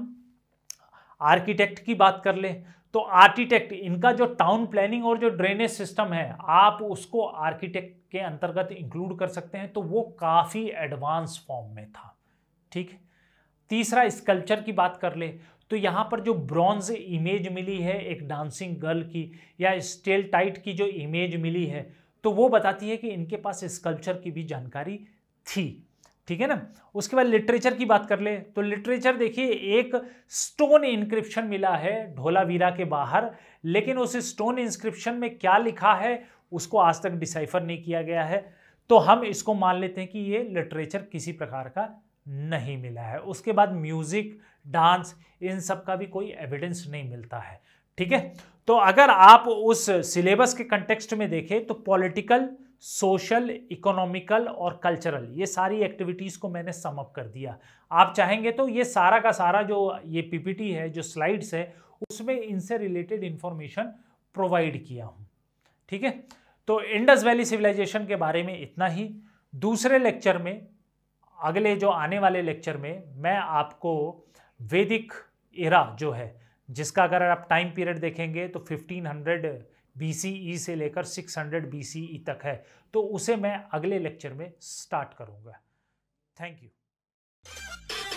आर्किटेक्ट की बात कर लें तो आर्किटेक्ट इनका जो टाउन प्लानिंग और जो ड्रेनेज सिस्टम है आप उसको आर्किटेक्ट के अंतर्गत इंक्लूड कर सकते हैं तो वो काफ़ी एडवांस फॉर्म में था ठीक है तीसरा स्कल्पचर की बात कर ले तो यहाँ पर जो ब्रॉन्ज इमेज मिली है एक डांसिंग गर्ल की या स्टेल टाइट की जो इमेज मिली है तो वो बताती है कि इनके पास स्कल्पचर की भी जानकारी थी ठीक है ना उसके बाद लिटरेचर की बात कर ले तो लिटरेचर देखिए एक स्टोन इंक्रिप्शन मिला है ढोलावीरा के बाहर लेकिन उस स्टोन इंस्क्रिप्शन में क्या लिखा है उसको आज तक डिसाइफर नहीं किया गया है तो हम इसको मान लेते हैं कि ये लिटरेचर किसी प्रकार का नहीं मिला है उसके बाद म्यूज़िक डांस इन सब का भी कोई एविडेंस नहीं मिलता है ठीक है तो अगर आप उस सिलेबस के कंटेक्स्ट में देखें तो पॉलिटिकल सोशल इकोनॉमिकल और कल्चरल ये सारी एक्टिविटीज़ को मैंने समअप कर दिया आप चाहेंगे तो ये सारा का सारा जो ये पीपीटी है जो स्लाइड्स है उसमें इनसे रिलेटेड इन्फॉर्मेशन प्रोवाइड किया हूँ ठीक है तो इंडस वैली सिविलाइजेशन के बारे में इतना ही दूसरे लेक्चर में अगले जो आने वाले लेक्चर में मैं आपको वैदिक इरा जो है जिसका अगर आप टाइम पीरियड देखेंगे तो 1500 बीसीई e से लेकर 600 बीसीई e तक है तो उसे मैं अगले लेक्चर में स्टार्ट करूँगा थैंक यू